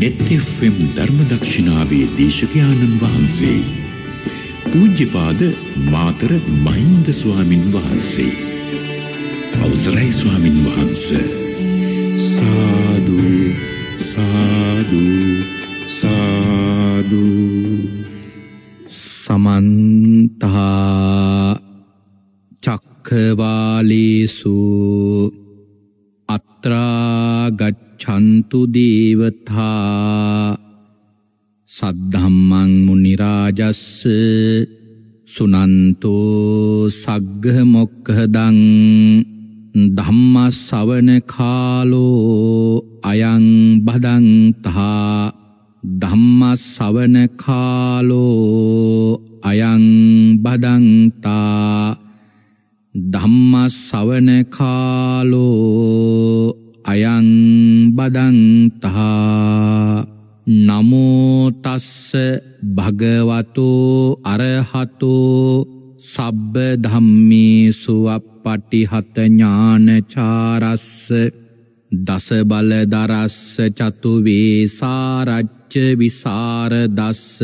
නෙත්Fම් ධර්ම දක්ෂිණාවේ දේශකයාණන් වහන්සේ. පූජ්‍යපාද මාතර මහින්ද ස්වාමින් වහන්සේ. අවසරයි ස්වාමින් වහන්ස. සාදු සාදු සාදු සමන්තා චක්කවාලේසු අත්‍රාගට්ට ගච්ඡන්තු දේවතා සද්ධම්මං මුනි රාජස්ස සුනන්තෝ සග්ග මොක්ඛදං ධම්ම ශවන කාලෝ අයං බදන්තා ධම්ම ශවන කාලෝ අයං බදන්තා ධම්ම ශවන කාලෝ අයං බදන්තහා නමෝතස්ස භගවතු අරහතු සබ්බ ධම්මේසු අප්පටිහත ඥානචාරස්ස දස බල දරස්ස චතු වේසාරච්ච විසර දස්ස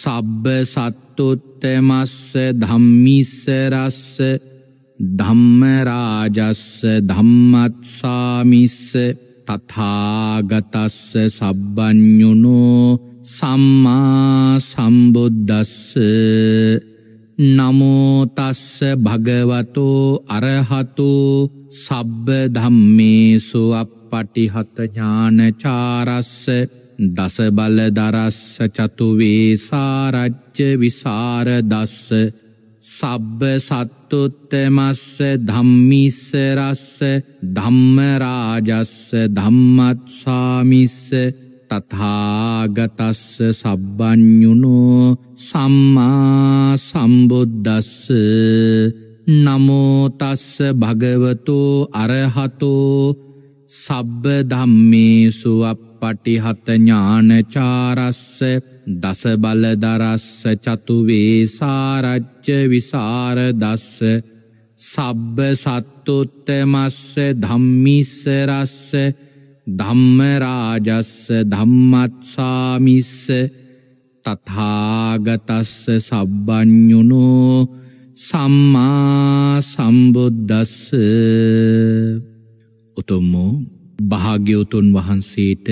සබ්බ සත්තුත්තමස්ස ධම්මිස්ස රස්ස ධම්ම රාජස්ස ධම්මත්සාමිස්ස තථාගතස්ස සබ්බඥුනෝ සම්මා සම්බුද්දස්ස නමෝ තස්ස භගවතෝ අරහතෝ සබ්බ ධම්මේසු අප්පටිහත ඥානචාරස්ස දස බල දරස්ස චතු වේසාරජ්‍ය විසර දස්ස සබ්බ සත් අත්තුත්තමස්ස ධම්මිස්ස රස්ස ධම්මරාජස්ස ධම්මත්සාමිස්ස තථාගතස්ස සබ්බඥුනෝ සම්මා සම්බුද්දස්ස නමෝතස්ස භගවතෝ අරහතෝ සබ්බ ධම්මේසු අප පටිහත ඥානචාරස්ස දසබලදරස්ස චතුවේ සාරච්ච විසාරදස්ස සබ්බ සත්තුත්තමස්ස ධම්මිස්සරස්ස ධම්මරාජස්ස ධම්මත්සාමිස්ස තථාගතස්ස සබ්බඥුනෝ සම්මා සම්බුද්දස්ස උතුම්මෝ භාග්‍යවතුන් වහන්සේට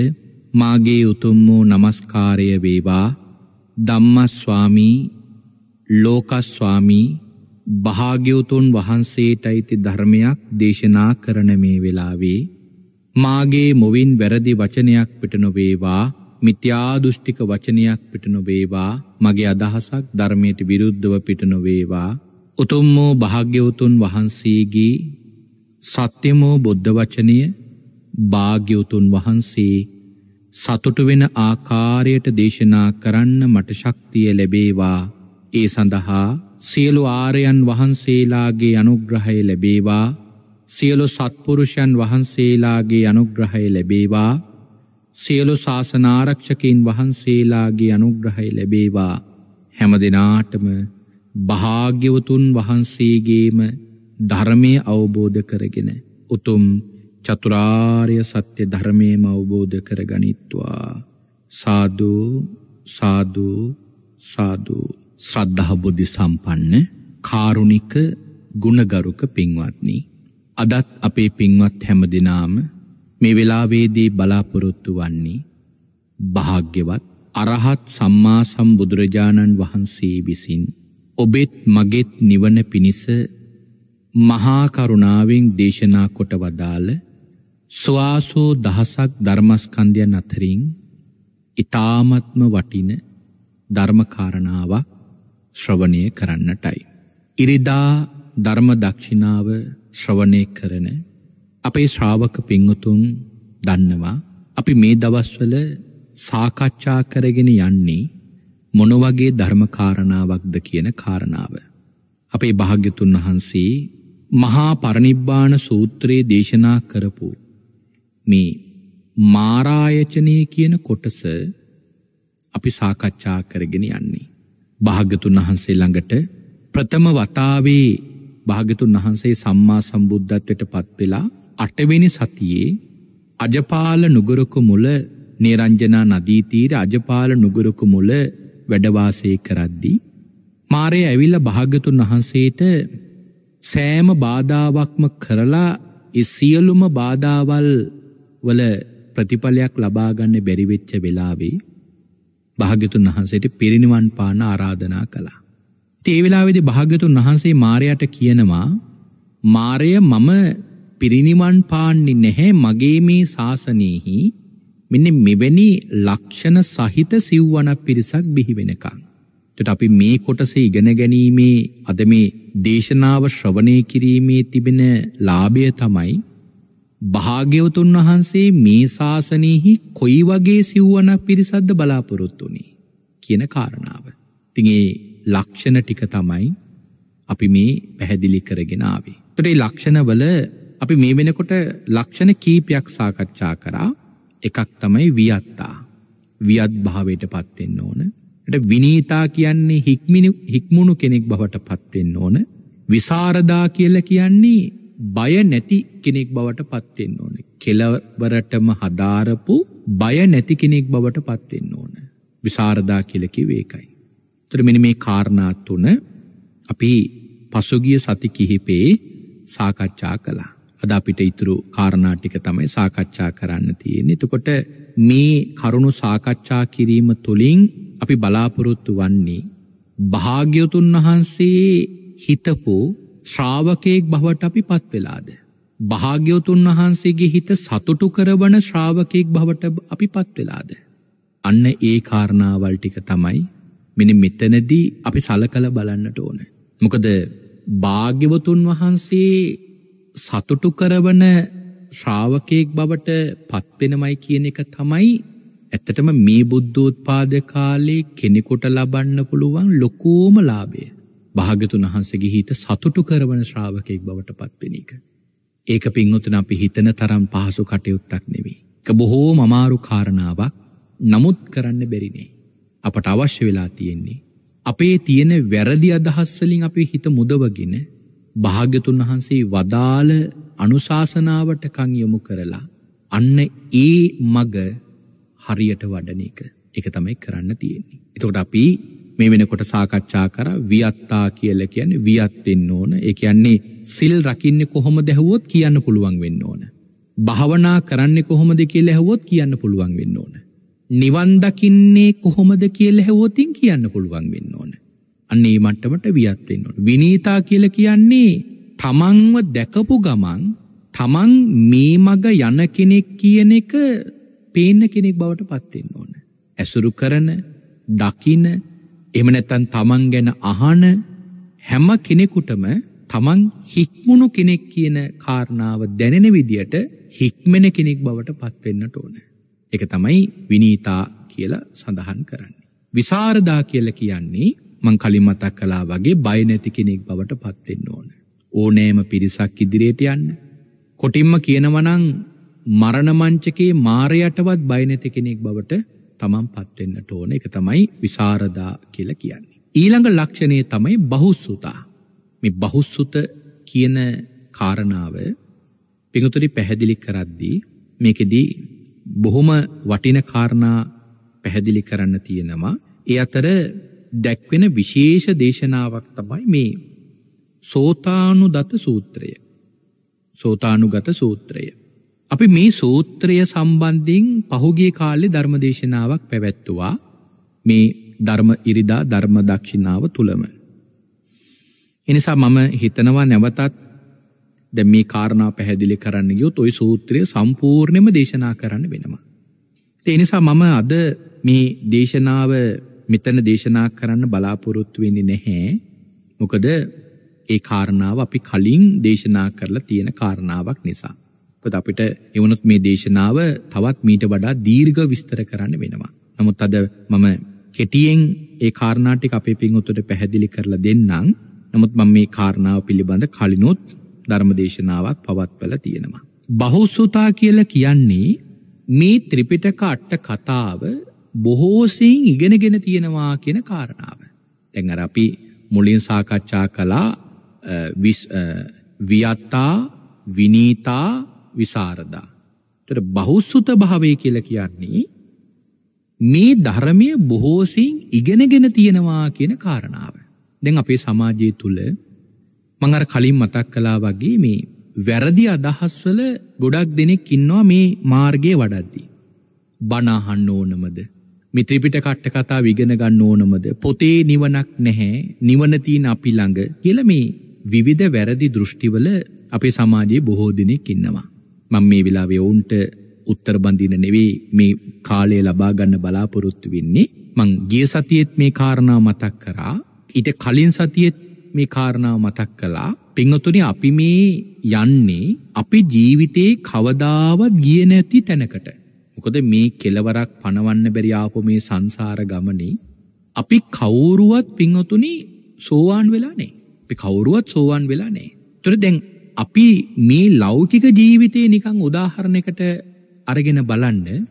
මාගේ උතුම් වූ নমස්කාරය වේවා ධම්මස්වාමී ලෝකස්වාමී භාග්‍යවතුන් වහන්සේටයි ති ධර්මයක් දේශනා කරන මේ වෙලාවේ මාගේ මොවින් වැරදි වචනයක් පිට නොවේවා මිත්‍යා දෘෂ්ටික වචනයක් පිට නොවේවා මගේ අදහසක් ධර්මයට විරුද්ධව පිට නොවේවා උතුම් වූ භාග්‍යවතුන් වහන්සේගේ සත්‍යමෝ බුද්ධ වචනය භාග්‍යවතුන් වහන්සේ සතුටු වෙන ආකාරයට දේශනා කරන්න මට ශක්තිය ලැබේවා. ඒ සඳහා සියලු ආර්යයන් වහන්සේලාගේ අනුග්‍රහය ලැබේවා. සියලු සත්පුරුෂයන් වහන්සේලාගේ අනුග්‍රහය ලැබේවා. සියලු ශාසනාරක්ෂකයන් වහන්සේලාගේ අනුග්‍රහය ලැබේවා. හැම දෙනාටම භාග්‍යවතුන් වහන්සේගේම ධර්මය අවබෝධ කරගෙන උතුම් චතුරාර්ය සත්‍ය ධර්මයම අවබෝධ කරගනිත්වා. සාධූ සාධූ සාධූ ශ්‍රද්ධහබුද්ධි සම්පන්න කාරුණික ගුණගරුක පින්වත්නි. අදත් අපේ පින්වත් හැමදිනාම මේ වෙලාවේදී බලාපොරොත්තු වන්නේ භාග්‍යවත් අරහත් සම්මා සම්බුදුරජාණන් වහන්සේ විසින් ඔබෙත් මගෙත් නිවන පිණිස මහාකරුණාවෙන් දේශනා කොට වදාළ ස්වාසෝ දහසක් ධර්මස්කන්ධයන් අතරින් ඉතාමත්ම වටින ධර්මකාරණාවක් ශ්‍රවණය කරන්නටයි. ඉරිදා ධර්ම දක්ෂිනාව ශ්‍රවණය කරන අපේ ශ්‍රාවක පිංහතුන් දන්නවා අපි මේ දවස්වල සාකච්ඡා කරගෙන යන්නේ මොනවගේ ධර්මකාරණාවක්ද කියන කාරණාව. අපේ භාග්‍යතුන් වහන්සේ මහා පරනිබ්බාන සූත්‍රයේ දේශනා කරපු මේ මාරායචනය කියන කොටස අපි සාකච්ඡා කරගෙන යන්නේ. භාගතුන් වහන්සේ ළඟට ප්‍රථම වතාවේ භාගතුන් වහන්සේ සම්මා සම්බුද්ධත්වයට පත්වෙලා අටවෙනි සතියේ අජපාල නුගරකු මුල නේරංජනා නදීතීර අජපාල නුගරකු මුල වැඩවාසය කරද්දී. මාරය ඇවිල්ල භාගතුන් වහන්සේට සෑම බාධාවක්ම කරලා සියලුම බාධාවල් වල ප්‍රතිඵලයක් ලබා ගන්න බැරි වෙච්ච වෙලාවේ භාග්‍යතුන් වහන්සේට පිරිනිවන් පාන ආරාධනා කළා. ඉතින් ඒ වෙලාවේදී භාග්‍යතුන් වහන්සේ මාරයාට කියනවා මාරය මම පිරිනිවන් පාන්නේ නැහැ මගේ මේ ශාසනයෙහි මෙන්න මෙවැනි ලක්ෂණ සහිත සිව්වන පිරිසක් බිහි වෙනකන්. එතකොට අපි මේ කොටසේ ඉගෙන ගැනීමේ අද මේ දේශනාව ශ්‍රවණය කිරීමේ තිබෙන ලාභය තමයි භාග්‍යවතුන් වහන්සේ මේ ශාසනයෙහි කොයි වගේ සිව්වනක් පිරිසද්ද බලාපොරොත්තුනේ කියන කාරණාව. තිගේ ලක්ෂණ ටික තමයි අපි මේ පැහැදිලි කරගෙනාවේ. තුරේ ලක්ෂණවල අපි මේ වෙනකොට ලක්ෂණ කීපයක් සාකච්ඡා කරා එකක් තමයි වියත්තා. වියත් භාවයට පත්වෙන්න ඕන. ට විනීතා කියන්නේ හික්මුණු කෙනෙක් බවට පත්වෙන්න ඕන. විසාරදා කියල කියන්නේ බය නැති කෙනෙක් බවට පත්වෙන්න ඕන. කෙලවරටම හදාරපු බය නැති කෙනෙක් බවට පත්වෙන්න ඕන. විසාරදා කියලකි වේකයි. තර මෙනි මේ කාරණාත් වන අපි පසුගිය සති කිහිපේ සාකච්ඡා කලා. අද අපිට ඉතුරු කාරණාටික තමයි සාකච්ඡා කරන්න තියෙන. එතකොට මේ කරුණු සාකච්ඡා කිරීම තුළින් අපි බලාපොරොත්තු වන්නේ භාග්‍යතුන් වහන්සේ හිතපු ශ්‍රාවකයෙක් බවට අපි පත්වෙලාද. භාග්‍යවතුන් වහන්සේගේ හිත සතුටු කරවන ශ්‍රාවකයෙක් බවට අපි පත්වෙලාද. අන්න ඒ කාරණාවල් ටික තමයි මෙනි මෙතනදී අපි සලකල බලන්නට ඕන. මොකද භාග්‍යවතුන් වහන්සේ සතුටු කරවන ශ්‍රාවකයෙක් බවට පත්වෙනමයි කියන එක තමයි ඇත්තටම මේ බුද්ධෝත්පාද කාලේ කෙනෙකුට ලබන්න පුළුවන් ලොකෝම ලාභය. භාගතුන් වහන්සේගේ හිත සතුටු කරවන ශ්‍රාවකෙක් බවට පත්වෙන එක. ඒක පින්වතුන් අපි හිතන තරම් පහසු කටයුත්තක් නෙවෙයි. ඒක බොහෝම අමාරු කාරණාවක්. නමුත් කරන්න බැරිනේ. අපට අවශ්‍ය වෙලා තියෙන්නේ අපේ තියෙන වැරදි අදහස් වලින් අපි හිත මුදවගෙන භාග්‍යතුන් වහන්සේ වදාළ අනුශාසනාවට කන් යොමු කරලා අන්න ඒ මග හරියට වඩන එක. ඒක තමයි කරන්න තියෙන්නේ. එතකොට අපි මේ වෙනකොට සාකච්ඡා කර වියත්තා කියල කියන වියත්වෙන්න ඕන ඒ කියන්නේ සිල් රකින්න කොහොම දැහුවොත් කියන්න පුළුවන් වෙන්න ඕන. භාවනා කරන්න කොහොමද කියල හැවොත් කියන්න පුළුවන් වෙන්න ඕන. නිවන්දකින්නේ කොහොමද කියල හැවෝතින් කියන්න පුළුවන් වෙන්න ඕන. අන්නේ මට්ටමට වියත්වෙන්න ඕන. විනීතා කියල කියන්නේ තමන්ව දැකපු ගමන් තමන් මේ මග යන කෙනෙක් කියන එක පේන කෙනෙක් බවට පත්වෙන්න ඕන. ඇසුරු කරන දකින එහෙම නැත්නම් තමන් ගැන අහන හැම කෙනෙකුටම තමන් හික්මුණු කෙනෙක් කියන කාරණාව දැනෙන විදියට හික්මෙන කෙනෙක් බවට පත් වෙන්නට ඕන. ඒක තමයි විනීතා කියලා සඳහන් කරන්නේ. විසරදා කියලා කියන්නේ මං කලින් මතක් කළා වගේ බය නැති කෙනෙක් බවට පත් වෙන්න ඕන. ඕනෑම පිරිසක් ඉදිරියට යන්න. කොටින්ම කියනවා නම් මරණ මංචකේ මාරයටවත් බය නැති කෙනෙක් බවට තමන් පත්වෙන්නට ඕන එක තමයි විසාරදා කියලා කියන්නේ. ඊළඟ ලක්ෂණය තමයි බහුස්සුතා මේ බහුස්සුත කියන කාරණාව පිඟතුරි පැහැදිලි කරද්දී මේකෙදී බොහොම වටින කාරණා පැහැදිලි කරන්න තියෙනවා ඒ අතර දැක්වෙන විශේෂ දේශනාවක් තමයි මේ සෝතානු දත සූත්‍රය සෝතානුගත සූත්‍රය අපි මේ සූත්‍රය සම්බන්ධින් පහුගේ කාලෙ ධර්මදේශනාවක් පැවැත්තුවා මේ ධර්ම ඉරිදා ධර්ම දක්ෂිණාව තුළම. එනිසා මම හිතනවා නැවතත් දැ මේ කාරණා පැහැදිලි කරන්න ගියොත් ඔයි සූත්‍රය සම්පූර්ණයම දේශනා කරන්න වෙනවා. එනිසා මම අද මේ දේශනාව මෙතන දේශනා කරන්න බලාපොරොත්තු වෙන්නේ නැහැ මොකද ඒ කාරණාව අපි කලින් දේශනා කරලා තියෙන කාරණාවක් නිසා. මොකද අපිට එවනොත් මේ දේශනාව තවත් මීට වඩා දීර්ඝ විස්තර කරන්න වෙනවා. නමුත් අද මම කෙටියෙන් ඒ කාරණා ටික අපේ පින්වත්තුන්ට පැහැදිලි කරලා දෙන්නම්. නමුත් මම මේ කාරණාව පිළිබඳ කලිනොත් ධර්මදේශනාවක් පවත්වලා තියෙනවා. බහුසුතා කියලා කියන්නේ මේ ත්‍රිපිටක අට කතාව බොහෝ සෙයින් ඉගෙනගෙන තියෙනවා කියන කාරණාව. දැන් අර අපි මුලින් සාකච්ඡා කළා විස් වියතා විනීතා විසාරදා. තර බෞස්සුත භාවය කියල කියන්නේ මේ ධර්මය බොහෝසින් ඉගෙනගෙන තියෙනවා කියන කාරණාව. දැන් අපේ සමාජය තුළ මංර කලින් මතක් කලා වගේ මේ වැරදි අදහස්වල ගොඩක් දෙනෙක් ඉන්නවා මේ මාර්ගය වඩද්දී. බනාහන්න ඕනමද මිත්‍රිපිට කට්ට කතා විගෙන ගන්න ඕනමද පොතේ නිවනක් නැහැ නිවනතිීන් අපි ළඟ කියල මේ විවිධ වැරදි දෘෂ්ටිවල අපේ සමාජයේ බොහෝ දෙනෙක් ඉන්නවා. මම මේ වෙලාවේ ඔවුන්ට උත්තර බඳින නෙවෙයි මේ කාලය ලබා ගන්න බලාපොරොත්තු වෙන්නේ මං ගිය සතියෙත් මේ කාරණා මතක් කරා ඊට කලින් සතියෙත් මේ කාරණාව මතක් කළා පින්වතුනි අපි මේ යන්නේ අපි ජීවිතේ කවදාවත් ගිය නැති තැනකට මොකද මේ කෙලවරක් පණවන්න බැරි ආපු මේ සංසාර ගමනේ අපි කවුරුවත් පින්වතුනි සෝවාන් වෙලා නැහැ අපි කවුරුවත් සෝවාන් වෙලා නැහැ ඒතර දැන් අපි මේ ලෞකික ජීවිතය නිකං උදාහරණයකට අරගෙන බලන්න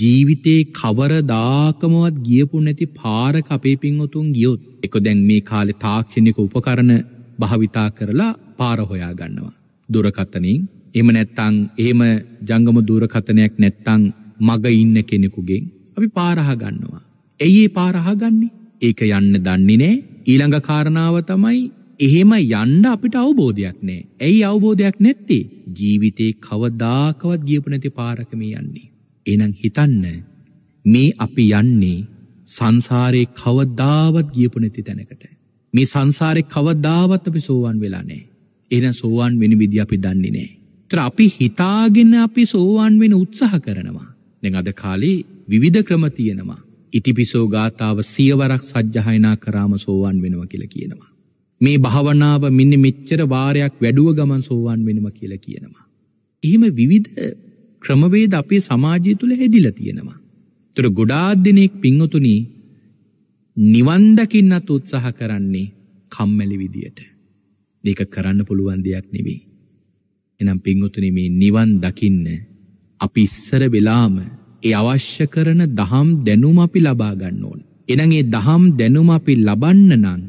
ජීවිතේ කවර දාකමවත් ගියපු නැති පාරක අපේ පින්වතුන් ගියොත් එක දැන් මේ කාලෙ තාක්ෂණික උපකරණ භාවිතා කරලා පාර හොයා ගන්නවා. දුරකතනින් එම නැත්තං එහෙම ජංගම දුරකතනයක් නැත්තං මග ඉන්න කෙනෙකුගෙන් අපි පාරහ ගන්නවා. ඇයි ඒ පාරහ ගන්නේ? ඒක යන්න දන්නේ නෑ. ඊළඟ කාරණාව තමයි එහෙම යන්න අපිට අවබෝධයක් නෑ. ඇයි අවබෝධයක් නැත්තේ ජීවිතේ කවදාකවත් ගියපු නැති පාරක මේ යන්නේ. එහෙනම් හිතන්න මේ අපි යන්නේ සංසාරේ කවදාවත් ගියපු නැති තැනකට. මේ සංසාරේ කවදාවත් අපි සෝවන් වෙලා නෑ. එහෙනම් සෝවන් වෙන විදිහ අපි දන්නේ නෑ. ඒතර අපි හිතාගෙන අපි සෝවන් වෙන උත්සාහ කරනවා. දැන් අද කාලේ විවිධ ක්‍රම තියෙනවා. ඉතිපිසෝ ගාථාව සියවරක් සජ්ජහායනා කරාම සෝවන් වෙනවා කියලා කියනවා. මේ භාවනාව මෙන්න මෙච්චර වාරයක් වැඩුව ගමන් සෝවාන් වෙනවා කියලා කියනවා. එහෙම විවිධ ක්‍රමවේද අපේ සමාජය තුළ හැදිලා තියෙනවා. ඒතර ගොඩාක් දෙනෙක් පින්වතුනි නිවන් දකින්නත් උත්සාහ කරන්නේ කම්මැලි විදියට. මේක කරන්න පුළුවන් දෙයක් නෙවෙයි. එනම් පින්වතුනි මේ නිවන් දකින්න අපි ඉස්සර වෙලාම ඒ අවශ්‍ය කරන දහම් දැනුම අපි ලබා ගන්න ඕන. එනං ඒ දහම් දැනුම අපි ලබන්න නම්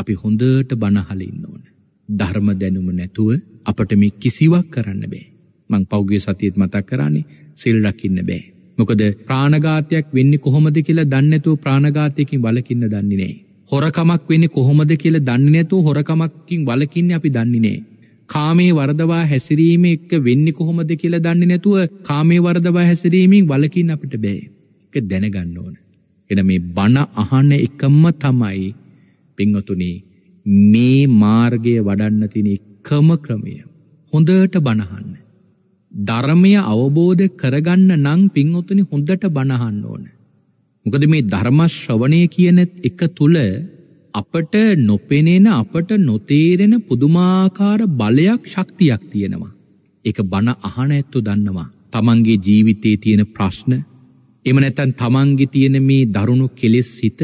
අපි හොඳට බනහල ඉන්න ඕන. ධර්ම දැනුම නැතුව අපට මේ කිසිවක් කරන්න බෑ. මං පෞගගේ සතියත් මතක් කරන්නේ සිල් රකින්න බෑ. මොකද ප්‍රාණඝාතයක් වෙන්නේ කොහොමද කියලා දන්නේ නැතුව ප්‍රාණඝාතයකින් වළකින්න දන්නේ නැහැ. හොරකමක් වෙන්නේ කොහොමද කියලා දන්නේ නැතුව හොරකමකින් වළකින්නේ අපි දන්නේ නැහැ. කාමේ වරදවා හැසිරීම එක්ක වෙන්නේ කොහොමද කියලා දන්නේ නැතුව කාමේ වරදවා හැසිරීමෙන් වළකින්න අපිට බෑ. ඒක දැනගන්න ඕන. එන මේ බණ අහන එකම තමයි පිංහතුනී මේ මාර්ගය වඩන්න තින එකම ක්‍රමය හොඳට බණහන්න. ධර්මය අවබෝධ කරගන්න නං පින්වතුනි හොඳට බණහන්න ඕන. මොකද මේ ධර්මශ්‍රවණය කියන එක තුළ අපට නොපෙනෙන අපට නොතේරෙන පුදුමාකාර බලයක් ශක්තියක් තියෙනවා. එක බණ අහන ඇත්තු දන්නවා. තමන්ගේ ජීවිතයේ තියෙන ප්‍රශ්න එම නැතන් තමන්ගේ තියෙන මේ දරුණු කෙලෙස් සිත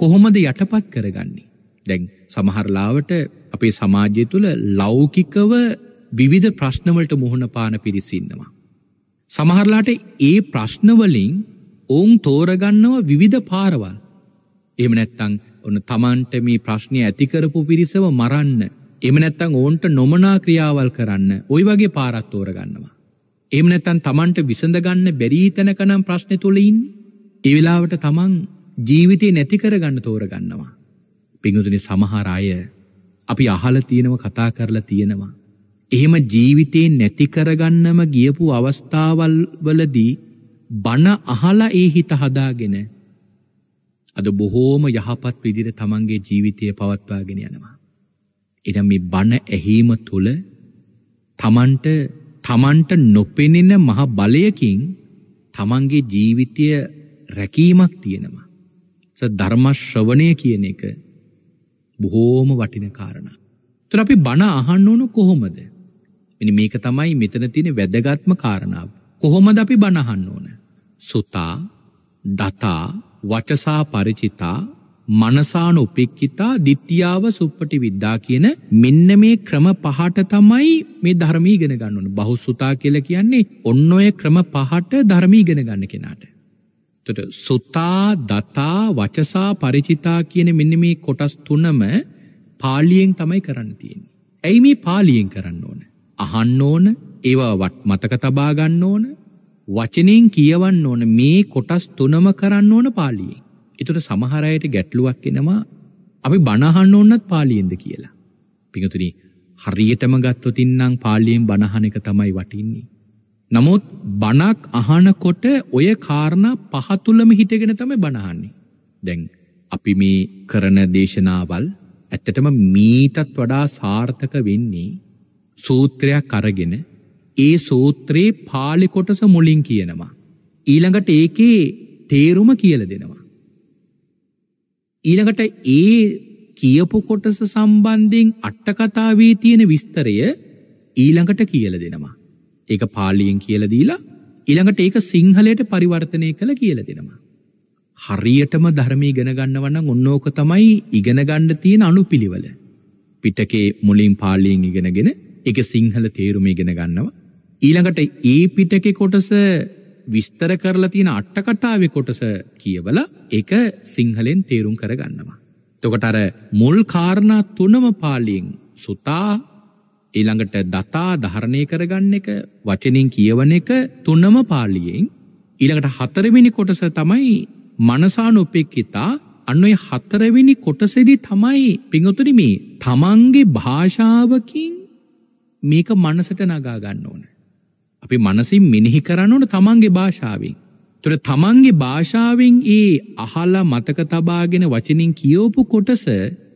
කොහොමද යටපත් කරගන්නේ. දැන් සමහරලාවට අපේ සමාජය තුළ ලෞකිකව විවිධ ප්‍රශ්නවලට මුහුණ පාන පිරිසින්නවා. සමහරලාට ඒ ප්‍රශ්නවලින් ඔවුන් තෝරගන්නව විවිධ පාරවල්. එම නැත්තං ඔන්න තමන්ට මේ ප්‍රශ්නය ඇතිකරපු පිරිසව මරන්න එම නැත්තං ඕන්ට නොමනා ක්‍රියාවල් කරන්න ඔයි වගේ පාරත් තෝරගන්නවා. එම නැතන් තමන්ට විසඳගන්න බැරීතැනකනම් ප්‍රශ්නය තුළඉන්න ඒවෙලාවට තමන් ජීවිතය නැති කරගන්න තෝරගන්නවා. පිංගුතුනි සමහර අය අපි අහලා තියෙනව කතා කරලා තියෙනවා. එහෙම ජීවිතේ නැති කරගන්නම ගියපු අවස්ථාවල් වලදී බන අහලා ඒ හිත හදාගෙන අද බොහෝම යහපත් විදිහට තමන්ගේ ජීවිතය පවත්වාගෙන යනවා. එනම් මේ බන ඇහිම තුල තමන්ට තමන්ට නොපෙනෙන මහ බලයකින් තමන්ගේ ජීවිතය රැකීමක් තියෙනවා. ධර්මශ්‍රවනය කියන එක බොහෝම වටින කාරණ. තුර අපි බණ අහන්න ඕනු කොහොමද. මෙනි මේක තමයි මෙතන තින වැදගත්ම කාරණාව. කොහොමද අපි බණහන්න ඕන. සුතා දතා වචසා පරිචිතා මනසාන උපෙක්කිතා දිත්‍යාව සුප්පටි විද්දා කියන මෙන්න මේ ක්‍රම පහට තමයි මේ ධර්මීගෙන ගන්නුන බහුස්සුතා කියල කියන්නේ ඔන්න ඔය ක්‍රම පහට ධර්මීගෙන ගන්න කෙනාට. තොට සුතා දතා වචසා පරිචිතා කියන මෙන්න මේ කොටස් තුනම පාලියෙන් තමයි කරන්න තියෙන්. ඇයි මේ පාලියෙන් කරන්න ඕන. අහන්න ඕන ඒවා වට මතක තබාගන්න ඕන වචනයෙන් කියවන්න ඕන මේ කොටස් තුනම කරන්න ඕන පාලියෙන්. එතුට සමහරයට ගැටලුවක් එනවා අපි බණහන්න ඕන්නත් පාලියෙන්ද කියලා. පිඟතුනී හරියටම ගත්තොතින්නම් පාලියෙන් බණහන එක තමයි වටින්නේ. නමුත් බණක් අහනකොට ඔය කාරණා පහතුළම හිටගෙන තමයි බණහන්නේ. දැන් අපි මේ කරන දේශනාවල් ඇත්තටම මීටත් වඩා සාර්ථක වෙන්නේ සූත්‍රයක් අරගෙන ඒ සූත්‍රයේ පාලි කොටස මුලින් කියනවා. ඊළඟට ඒකේ තේරුම කියලා දෙනවා. ඊළඟට ඒ කියපු කොටස සම්බන්ධයෙන් අට්ටකතාවේ තියෙන විස්තරය ඊළඟට කියලා දෙනවා. ඒක පාලියෙන් කියල දීලා ඉළඟට ඒක සිංහලයට පරිවර්තනය කළ කියල දෙෙනවා. හරියටම ධර්මී ගෙනගන්නවන්න ඔන්නෝක තමයි ඉගෙනගණ්ඩ තියෙන අනු පිළිවල. පිටකේ මුලින් පාලියෙන් ඉගෙනගෙන එක සිංහල තේරුම ඉගෙන ගන්නවා. ඊළඟට ඒ පිටකෙ කොටස විස්තර කරලා තියෙන අට්ටකටාව කොටස කියවල එක සිංහලෙන් තේරුම් කරගන්නවා. තොකට අර මුල් කාරණා තුනම පාලියෙන් සුතා ඊළඟට දතා ධාරණය කරගන්න එක වචනින් කියවන එක තුනම පාලියෙන් ඊළඟට හතරවෙනි කොටස තමයි මනසානුපෙක්කිතා අන්නඔය හතරවෙනි කොටසෙදි තමයි පිංහතුරි මේ තමන්ගේ භාෂාවකින් මේක මනසට නගා ගන්න ඕන. අපි මනසින් මිනිහි කරන්න ඕන තමන්ගේ භාෂාවෙන්. තුර තමන්ගේ භාෂාවෙන් ඒ අහලා මතක තබාගෙන වචනින් කියෝපු කොටස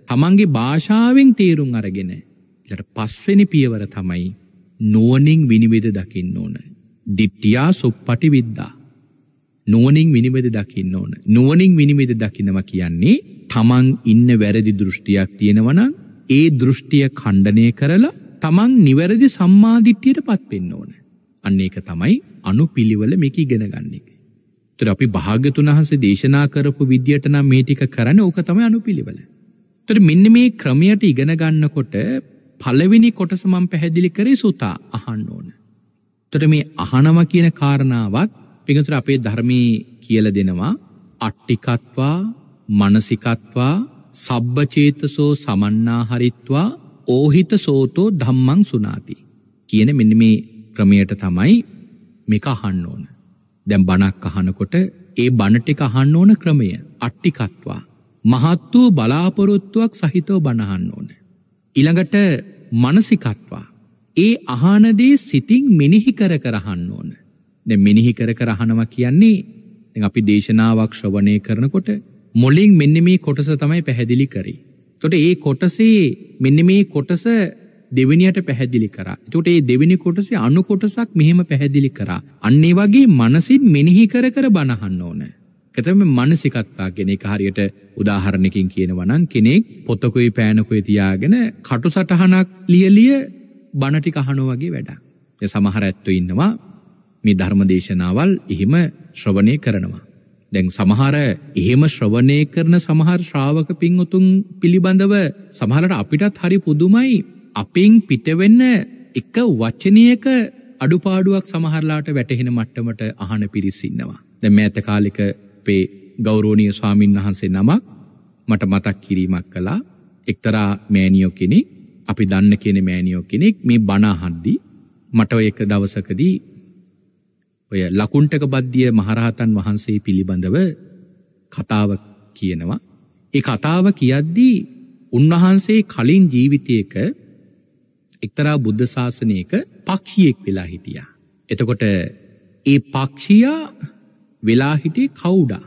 තමන්ගේ භාෂාවෙන් තේරුම් අරගෙන ඊට පස්වෙනි පියවර තමයි නුවණින් විනිවිද දකින්න ඕන. දිට්ඨියා සොප්පටි විද්දා. නුවණින් විනිවිද දකින්න ඕන. නුවණින් විනිවිද දකින්නවා කියන්නේ තමන් ඉන්න වැරදි දෘෂ්ටියක් තියෙනවා නම් ඒ දෘෂ්ටිය ඛණ්ඩනය කරලා තමන් නිවැරදි සම්මාදිට්ඨියටපත් වෙන්න ඕන. අන්න ඒක තමයි අනුපිළිවෙල මේක ඉගෙන ගන්න එක. ඒතර අපි භාග්‍යතුන් වහන්සේ දේශනා කරපු විදියට නම් මේ ටික කරන්නේ ඕක තමයි අනුපිළිවෙල. ඒතර මෙන්න මේ ක්‍රමයට ඉගෙන ගන්නකොට පළවෙනි කොටස මම පැහැදිලි කරේ සුතා අහන්න ඕන. එතකොට මේ අහනවා කියන කාරණාවත් පිටුතර අපේ ධර්මයේ කියලා දෙනවා අට්ටිකත්වා මනසිකත්වා සබ්බචේතසෝ සමන්නාහරිත්වා ඕහිත සෝතෝ ධම්මං සුනාති කියන මෙන්න මේ ක්‍රමයට තමයි මේක අහන්න ඕන. දැන් බණක් අහනකොට ඒ බණ ටික අහන්න ඕන ක්‍රමය අට්ටිකත්වා මහත් වූ බලාපොරොත්තුවක් සහිතව බණ අහන්න ඕන. ඊළඟට මනසිකත්වා. ඒ අහනදේ සිතින් මෙනෙහි කර කරහන්න ඕන. දැ මෙනෙහි කර කරහනවා කියන්නේ අපි දේශනාවක් ශ්‍රවණය කරනකොට මොලින් මෙන්න මේ කොටස තමයි පැහැදිලි කරේ. තොට ඒ කොටසේ මෙන්න මේ කොටස දෙවනියට පැහැදිලි කරා. තොට ඒ දෙවනි කොටසේ අනු කොටසක් මෙහෙම පැහැදිලි කරා. අන්නේ වගේ මනසින් මෙනෙහි කර කර බණහන්න ඕනෑ. ඇතම මනසිකත්තා කෙනෙක් හරියට උදාහරණකින් කියනවනං කෙනෙක් පොත්තකුයි පෑනකුයි තියාගෙන කටු සටහනක් ලියලිය බණටි කහනෝ වගේ වැඩ. ය සමහර ඇත්තු ඉන්නවා මේ ධර්මදේශනාවල් එහෙම ශ්‍රවණය කරනවා. දැන් සමහර එහෙම ශ්‍රවණය කරන සමහර ශ්‍රාවක පින්වතුන් පිළිබඳව සමහරට අපිටත් හරි පුදුමයි අපින් පිටවෙන්න එක වචනයක අඩුපාඩුවක් සමහරලාට වැටහෙන මට්ටමට අහන පිරිසින්නවා. දැන් මෑත කාලෙක අපේ ගෞරෝණය ස්වාමීන් වහන්සේ නමක් මට මතක් කිරීමක් කලා එක්තරා මෑනියෝ කෙනෙක් අපි දන්න කෙන මෑනියෝ කෙනෙක් මේ බනාහද්දි මට එක දවසකදී ඔය ලකුන්ටක බද්ධිය මහරහතන් වහන්සේ පිළිබඳව කතාව කියනවා ඒ කතාව කියද්දී උන්වහන්සේ කලින් ජීවිතයක එක්තරා බුද්ධ ශාසනයක පක්ෂියෙක් වෙලා හිටියා. එතකොට ඒ පක්ෂියා වෙලා හිටියේ කවුඩා.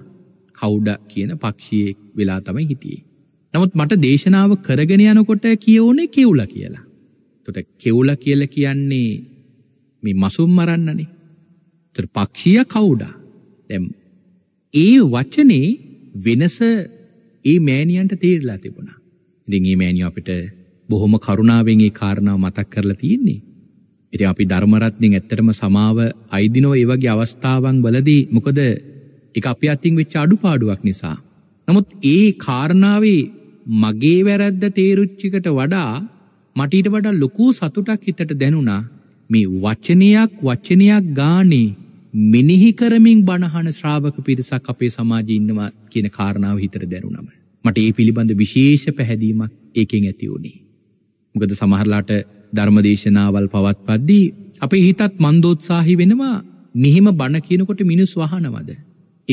කවුඩා කියන පක්ෂියෙක් වෙලා තමයි හිටියේ. නමුත් මට දේශනාව කරගෙන යනකොට කියෝනේ කෙවුලා කියලා. එතකොට කෙවුලා කියලා කියන්නේ මේ මසුම් මරන්නනේ. එතකොට පක්ෂිය කවුඩා. දැන් ඒ වචනේ වෙනස ඒ මෑණියන්ට තේරලා තිබුණා. ඉතින් මේ මෑණියෝ අපිට බොහොම කරුණාවෙන් ඒ කාරණාව මතක් කරලා තියෙන්නේ. ඉති අපි ධර්මරත්නින් ඇත්තටම සමාව අයිදිනෝ ඒවගේ අවස්ථාවන් වලදී මොකද එක අපි අතින් වෙච්ච අඩු පාඩුවක් නිසා. නමුත් ඒ කාරණාවේ මගේ වැරැද්ද තේරුච්චිකට වඩා මටීට වඩා ලොකූ සතුටක් හිතට දැනුණා මේ වචනයක් වචනයක් ගානේ මිනිහි කරමින් බණහන ශ්‍රාවක පිරිසක් අපේ සමාජය ඉන්නවා කියන කාරණාව හිතට දැනුනම. මට ඒ පිළිබඳ විශේෂ පැහැදීමක් ඒකෙන් ඇති වුණේ. මොකද සමහරලාට ධර්මදේශනාවල් පවත්පද්දී අපේ හිතත් මන්දෝත්සාහි වෙනවා මෙහෙම බණ කියනකොට මිනිස් වහනවද.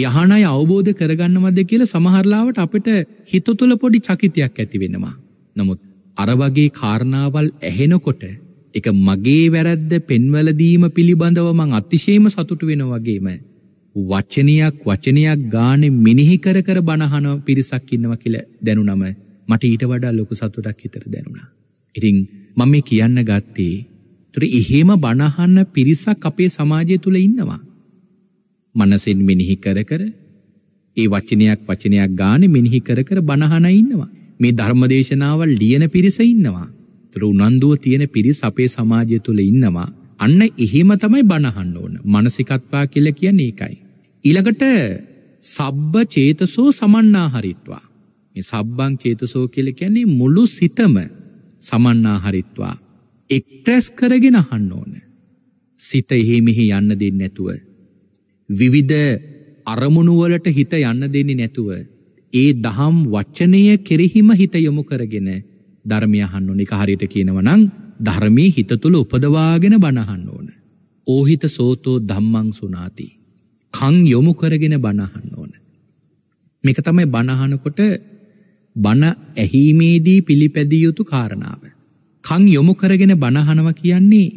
යහනයි අවබෝධ කරගන්නවද කියල සමහරලාවට අපට හිත තුළ පොඩි චකිතයක් ඇති වෙනවා. නමුත් අරවගේ කාරණාවල් ඇහෙනකොට එක මගේ වැරැද්ද පෙන්වලදීම පිළිබඳව මං අතිශේම සතුට වෙන වගේම. වච්චනයක් වචනයක් ගානෙ මිනිහි කර කර බණහන පිරිසක් ඉන්නව කියල දැනුනම මට ඊට වඩා ලොකු සතුටක් හිතර දැනුණා. ඉතිං මම මේ කියන්න ගත්තේ ඒතර එහෙම බණහන්න පිරිසක් අපේ සමාජය තුල ඉන්නවා. මනසෙන් මෙනෙහි කර කර ඒ වචනයක් වචනයක් ගානේ මෙනෙහි කර කර බණහන ඉන්නවා. මේ ධර්මදේශනාවල් ලියන පිරිස ඉන්නවා. ඒතර උනන්දුව තියෙන පිරිස අපේ සමාජය තුල ඉන්නවා. අන්න එහෙම තමයි බණහන්න ඕන. මානසිකත්වා කියලා කියන්නේ ඒකයි. ඊළඟට සබ්බ චේතසෝ සමන්නාහරිත්වා. මේ සබ්බං චේතසෝ කියලා කියන්නේ මුළු සිතම සමන්නා හරිත්වා එක්ට්‍රැස් කරගෙන අහන්න ඕන. සිත එහෙ මෙහි යන්න දෙන්නේ නැතුව. විවිධ අරමුණුවලට හිත යන්න දෙන්නේ නැතුව. ඒ දහම් වච්චනය කෙරෙහිම හිත යොමු කරගෙන ධර්මය අහන්න ඕන එක හරියට කියනවා නම් ධර්මයේ හිත තුල උපදවාගෙන බණහන්න ඕන. ඕහිත සෝතෝ ධම්මං සුනාති. කන් යොමු කරගෙන බණහන්න ඕන. මේක තමයි බණහනකොට බණ ඇහීමේදී පිළිපැදිය යුතු කාරණාව. කං යොමු කරගෙන බණහනව කියන්නේ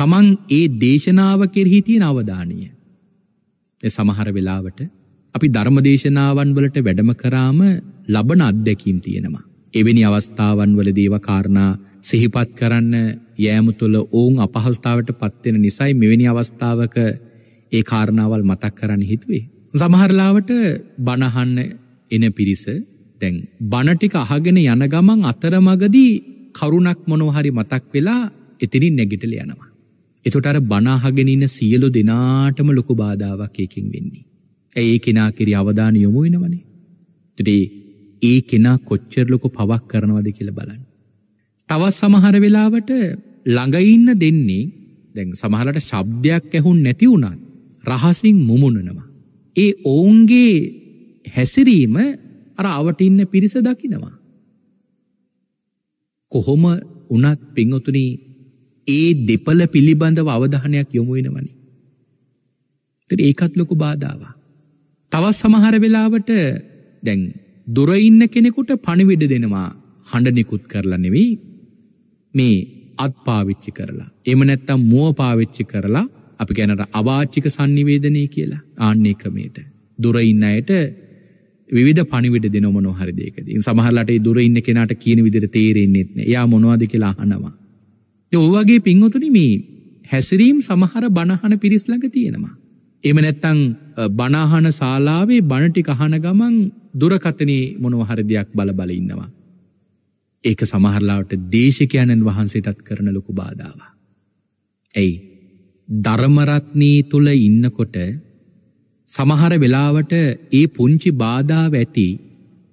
තමන් ඒ දේශනාව කෙරෙහි තියෙන අවධානය. සමහර වෙලාවට අපි ධර්ම දේශනාවන් වලට වැඩම කරාම ලබන අත්දැකීම් තියෙනවා. එවැනි අවස්ථාවන් වල දේව කාරණා සිහිපත් කරන්න යෑම තුළ ඔවුන් අපහසුතාවට පත්වෙන නිසයි මෙවැනි අවස්ථාවක ඒ කාරණාවල් මතක් කරන්න හිතුවේ. සමහරලාවට බණහන්න එන පිරිස දැන් බණටික අහගෙන යන ගමන් අතරමගදී කරුණක් මොනොහරි මතක් වෙලා එතිනින් නැගිටල යනවා. එතොට අර බනාහගෙනන්න සියලු දෙනාටම ලොකු බාධාවක් ඒකින් වෙන්නේ. ඇඒ කෙනා කිරි අවධාන යොමු වෙනවනේ. තුඩේ ඒ කෙනා කොච්චර ලොකු පවක් කරනවද කියල බලන්න. තවත් සමහර වෙලාවට ළඟඉන්න දෙන්නේ දැන් සමහලට ශබ්දයක් ඇහුන් නැති වුණන් රහසින් මුමුණනවා. ඒ ඔවුන්ගේ හැසිරීම අර අවට ඉන්න පිරිස දකිනවා. කොහොම වුණත් පින්වතුනි ඒ දෙපළ පිළිබඳව අවධානයක් යොමු වෙනවනේ. ඒත් ඒකත් ලොකු බාධාවක්. තවත් සමහර වෙලාවට දැන් දුර ඉන්න කෙනෙකුට පණිවිඩ දෙනවා හඬ නිකුත් කරලා නෙවෙයි මේ අත් පාවිච්චි කරලා. එහෙම නැත්නම් මුව පාවිච්චි කරලා අපි කියන අවාචික sannivedanaya කියලා ආන්නේ ක්‍රමයට. දුර ඉන්න අයට විධ පනිවිට දෙන මොනොහරිදයකදී සමහරලට දුර ඉන්න කෙනට කියන විදිර තේරෙන්න්නෙත්න යා මොනවාද කියලා අනවා. ඔවගේ පින්වතුනි මේ හැසිරීම් සමහර බණහන පිරිස්ලඟ තියෙනවා. එම නැත්තං බනාහන ශාලාවේ බණටි කහන ගමන් දුරකතනේ මොනවහරදයක් බලබල ඉන්නවා. ඒක සමහරලාට දේශකයණන් වහන්සේටත් කරන ලොකු බාධාව. ඇයි. ධර්මරත්නී තුළ ඉන්නකොට සමහර වෙලාවට ඒ පුංචි බාධාව ඇති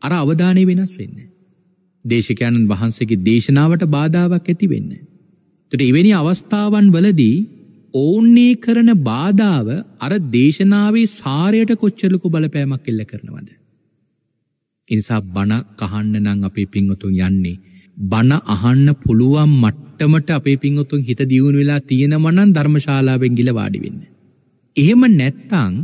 අර අවධානය වෙනස් වෙන්න. දේශකයණන් වහන්සේගේ දේශනාවට බාධාවක් ඇති වෙන්න. තුට එවැනි අවස්ථාවන් වලදී ඔවුන්නේ කරන බාධාව අර දේශනාවේ සාරයට කොච්චලකු බලපෑමක් එල්ල කරනවද. ඉනිසා බණ කහන්න නං අපේ පින්වතුන් යන්නේ. බණ අහන්න පුළුවන් මට්ටමට අපේ පින්වතුන් හිත දියුණු වෙලා තියෙනවනන් ධර්මශාලාවෙන් ගිල වාඩිවෙන්න. එහෙම නැත්තං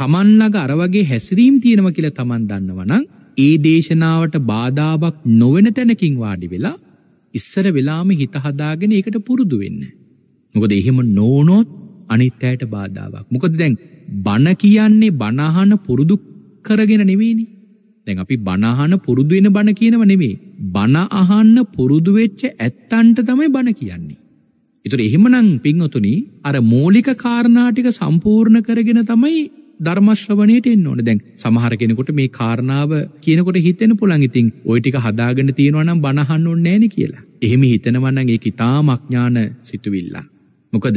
තමන් ළඟ අර වගේ හැසිරීම් තියෙනවා කියලා තමන් දන්නවා නම් ඒ දේශනාවට බාධාවක් නොවන තැනකින් වාඩි වෙලා ඉස්සර වෙලාම හිත හදාගෙන ඒකට පුරුදු වෙන්න. මොකද එහෙම නොවුනොත් අනිත් අයට බාධාවක්. මොකද දැන් බණ කියන්නේ බණ අහන පුරුදු කරගෙන නෙවෙයිනේ. දැන් අපි බණ අහන පුරුදු වෙන බණ කියනව නෙමෙයි. බණ අහන්න පුරුදු වෙච්ච ඇත්තන්ට තමයි බණ කියන්නේ. ඒතර එහෙමනම් පින්වතුනි අර මූලික කාරණා ටික සම්පූර්ණ කරගෙන තමයි ධර්මශ්‍රවණයට එන්න ඕන දැන් සමහර කෙනෙකුට මේ කාරණාව කියනකොට හිතෙන පුළන් ඉතින් ඔය ටික හදාගෙන තියෙනවා නම් බනහන්න ඕනේ නෑනේ කියලා. එහෙම හිතනවා නම් ඒක ඊටාම අඥාන සිතුවිල්ල. මොකද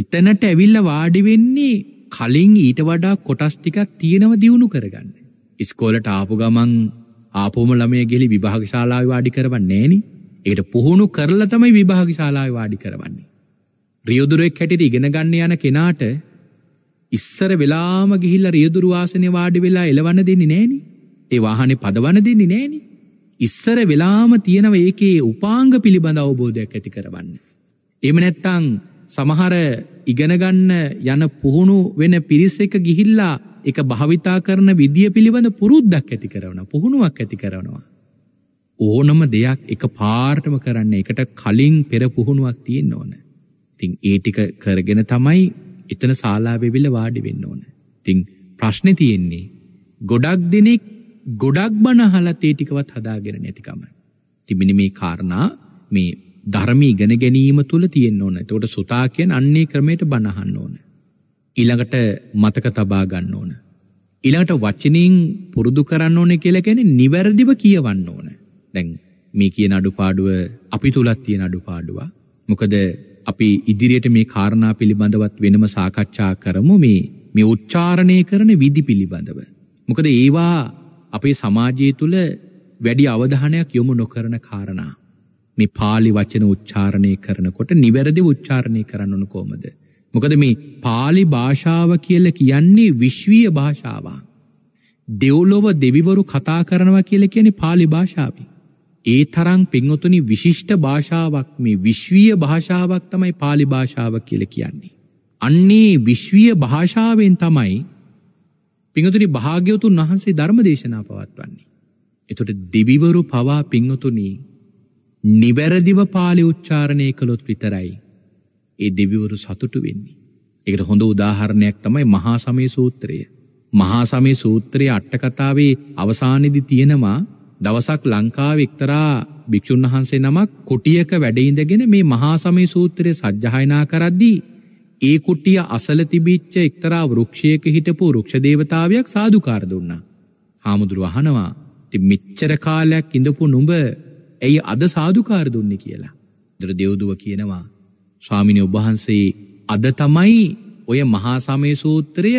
එතනට ඇවිල්ලා වාඩි වෙන්නේ කලින් ඊට වඩා කොටස් ටිකක් තියෙනව දියුණු කරගන්න. ඉස්කෝලට ආපු ගමන් ආපුම ළමය ගෙලි විභාග ශාලාවේ වාඩි කරවන්නේ නෑනේ. ඒකට පුහුණු කරලා තමයි විභාග ශාලාවේ වාඩි කරවන්නේ. රියදුරෙක් හැටියට ඉගෙන ගන්න යන කෙනාට ඉස්සර වෙලාම ගිහිල්ල රියදුරු වාසනේ වාඩි වෙලා එලවන්න දෙන්නේ නෑනේ. ඒ වාහනේ පදවන්න දෙන්නේ නෑනේ. ඉස්සර වෙලාම තියෙනව ඒකේ උපාංග පිළිබඳ අවබෝධයක් ඇති කරවන්න. එහෙම නැත්නම් සමහර ඉගෙන ගන්න යන පුහුණු වෙන පිරිස එක ගිහිල්ලා ඒක භාවිතා කරන විදිය පිළිබඳ පුරුද්දක් ඇති කරනවා. පුහුණුවක් ඇති කරනවා. ඕනම දෙයක් එක පාර්ටම කරන්න එකට කලින් පෙර පුහුණුවක් තියෙන්න ඕන. ඉතින් ඒ ටික කරගෙන තමයි එතන ශාලාවෙවිල වාඩි වෙන්න ඕන. ඉතින් ප්‍රශ්නේ තියෙන්නේ ගොඩක් දෙනෙක් ගොඩක් බණ අහලා තේ ටිකවත් හදාගෙන නැතිකම. ඉතින් මෙන්න මේ කාරණා මේ ධර්ම ඉගෙන ගැනීම තුල තියෙන්න ඕන. ඒකට සුතා කියන අන්නේ ක්‍රමයට බණ අහන්න ඕන. ඊළඟට මතක තබා ගන්න ඕන. ඊළඟට වචනෙන් පුරුදු කරන්න ඕනේ කියලා කියන්නේ නිවැරදිව කියවන්න ඕන. දැන් මේ කියන අඩුපාඩුව අපි තුලත් තියෙන අඩුපාඩුව. මොකද අපි ඉදිරියට මේ කාරණා පිළිබඳවත් වෙනම සාකච්ඡා කරමු මේ මේ උච්චාරණය කරන විදි පිළිබඳව. මොකද ඒවා අපේ සමාජය තුළ වැඩි අවධානයක් යොමු නොකරන කාරණා. මේ පාලි වචන උච්චාරණය කරනකොට නිවැරදි උච්චාරණය කරන්නනු කෝමද. මොකද මේ පාලි භාෂාව කියල කියන්නේ විශ්වීය භාෂාවා. දෙව්ලොව දෙවිවරු කතා කරනවා කියල කියන්නේ පාලි භාෂාවී. ඒ තරම් පින්වතුනි විශිෂ්ට භාෂාවක් මේ විශ්වීය භාෂාවක් තමයි පාලි භාෂාව කියල කියන්නේ. අන්නේ විශ්වීය භාෂාවෙන් තමයි පිංහතුනි භාග්‍යවතුන් වහන්සේ ධර්ම දේශනා පවත්වන්නේ. එතොට දෙවිවරු පවා පිංහතුනී නිවැරදිව පාලි උච්චාරණය කළොත් විතරයි. ඒ දෙවිවරු සතුටු වෙන්නේ. එකට හොඳ උදාහරණයක් තමයි මහා සමය සූත්‍රය. මහා සමය සූත්‍රයේ අට්ටකතාවේ අවසානිදි තියෙනවා දවසක් ලංකාව එක්තරා භික්‍ෂූන් වහන්සේ නමක් කුටියක වැඩඉඳගෙන මේ මහා සමය සූත්‍රය සජ්්‍යායනා කරද්දී. ඒ කුටිය අසල තිබිච්ච එක්තරා වෘක්ෂයක හිටපු රුක්ෂදේවතාවයක් සාධකාර දුන්න. හාමුදුරු වහනවා ති මිච්චර කාලයක් ඉඳපු නුඹ ඇයි අද සාධකාර දුන්න කියලා. දර දෙව්දුව කියනවා. ස්වාමිනි ඔබහන්සේ අද තමයි ඔය මහාසමය සූත්‍රය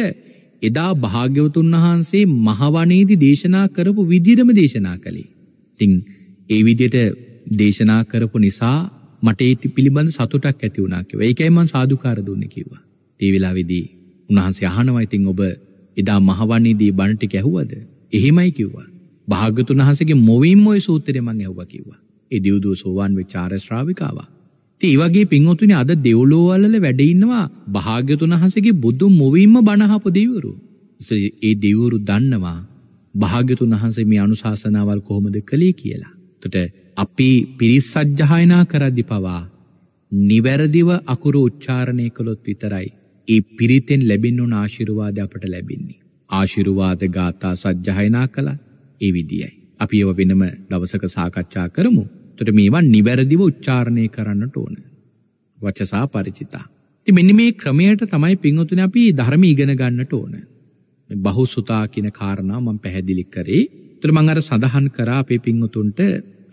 එදා භාග්‍යවතුන් වහන්සේ මහවනේදි දේශනා කරපු විදිරම දේශනා කළේ. තිං ඒ විදියට දේශනා කරපු නිසා මට ඒති පිළිබඳ සතුටක් ඇති වුණනාකිව ඒකයිමන් සාධකාර දුන්න කිව්වා. තේවෙලා විදී උන්හන්සේ අහනවයිතින් ඔබ එදා මහවන්නේදී බණටි කැහුවද. එහෙමයි කිව්වා. භාගතුන් වහසගේ මොවින් මොයි සූතරෙමං ඇහ්ව කිව්වා. එදියුදූ සෝවාන් විචාර ශ්‍රාවිකාවා. ඉතින් ඒ වගේ පින්වතුනි අද දෙව්ලෝ වල වැඩ ඉන්නවා භාග්‍යතුන් වහන්සේගේ බුදු මොවින්ම බණහපු දෙවිවරු. ඒ දෙවිවරු දන්නවා භාග්‍යතුන් වහන්සේ මේ අනුශාසනාවල් කොහොමද කළේ කියලා. එතකොට අපි පිරිස් සජ්ජායනා කරද්දි පවා නිවැරදිව අකුරු උච්චාරණය කළොත් විතරයි ඒ පිරිතෙන් ලැබෙන්න උන ආශිර්වාද අපට ලැබෙන්නේ. ආශිර්වාද ගාථා සජ්ජායනා කළා ඒ විදියයි. අපි ඒව වෙනම දවසක සාකච්ඡා කරමු. තොට මේවා නිවැරදිව උච්චාරණය කරන්නට ඕන. වචසා පරිචිතා. ති මෙනි මේ ක්‍රමයට තමයි පින්වතුන අපි ධර්ම ඉගෙන ගන්නට ඕන. බහු සුතා කියන කාරණා මම පැහැදිලි කරේ. තොට මං අර සඳහන් කරා අපේ පින්වතුන්ට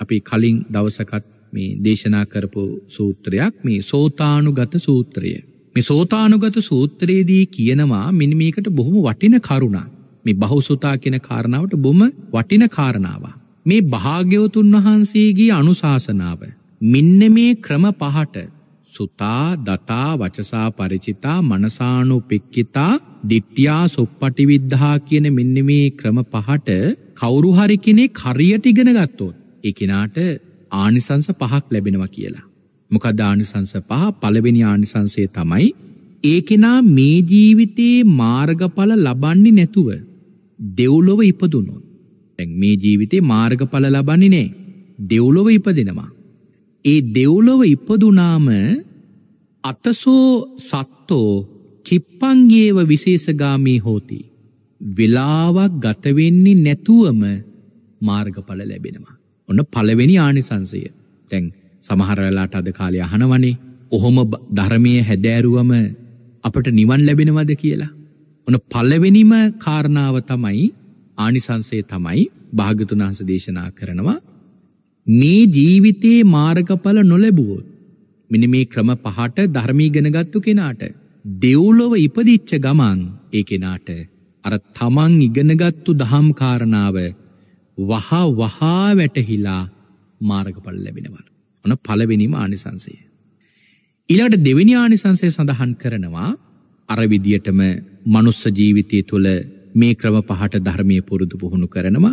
අපි කලින් දවසකත් මේ දේශනා කරපු සූත්‍රයක් මේ සෝතානුගත සූත්‍රය. මේ සෝතානුගත සූත්‍රයේදී කියනවා මිනිමේකට බොහොම වටින කරුණා. මේ බහුසුතා කියන කාරණාවට බොම වටින කාරණාවක්. මේ භාග්‍යවතුන් වහන්සේගේ අනුශාසනාව මෙන්න මේ ක්‍රම පහට සුතා දතා වචසා ಪರಿචිතා මනසානුපෙක්කිතා දිට්ඨියා සොප්පටිවිද්ධා කියන මෙන්න මේ ක්‍රම පහට කවුරු හරි කෙනෙක් හරියට ඉගෙන ගත්තොත් ඒ කෙනාට ආනිසංස පහක් ලැබෙනවා කියලා. මොකද ආනිසංස පහ පළවෙනි ආනිසංසය තමයි ඒ කෙනා මේ ජීවිතේ මාර්ගඵල ලබන්නේ නැතුව දෙව්ලොව ඉපදුනොත් දැන් මේ ජීවිතේ මාර්ගඵල ලබන්නේ නැහැ. දෙව්ලොව ඉපදෙනවා. ඒ දෙව්ලොව ඉපදුනාම අතසෝ සත්තෝ කිප්පංගේව විශේෂගාමී හෝති. වෙලාවක් ගත වෙන්නේ නැතුවම මාර්ගඵල ලැබෙනවා. ඔන්න පළවෙනි ආනිසංසය. දැන් සමහර වෙලාවට අද කාලේ අහනවනේ ඔහොම ධර්මයේ හැදෑරුවම අපට නිවන් ලැබෙනවද කියලා. ඔන්න පළවෙනිම කාරණාව තමයි ආනිසංසය තමයි භාගතුන් වහන්සේ දේශනා කරනවා මේ ජීවිතයේ මාර්ගඵල නොලැබුවොත් මෙන්න මේ ක්‍රම පහට ධර්ම ඉගෙනගත්තු කෙනාට දෙව්ලොව ඉපදිච්ච ගමන් ඒ කෙනාට අර තමන් ඉගෙනගත්තු දහම් කාරණාව වහා වහා වැටහිලා මාර්ගඵල ලැබෙනවා. ඔන පළවෙනිම ආනිසංසය. ඊළඟට දෙවෙනි ආනිසංසය සඳහන් කරනවා අර විදියටම මනුස්ස ජීවිතය තුළ මේ ක්‍රම පහට ධර්මය පුරුදු පුහුණු කරනවා.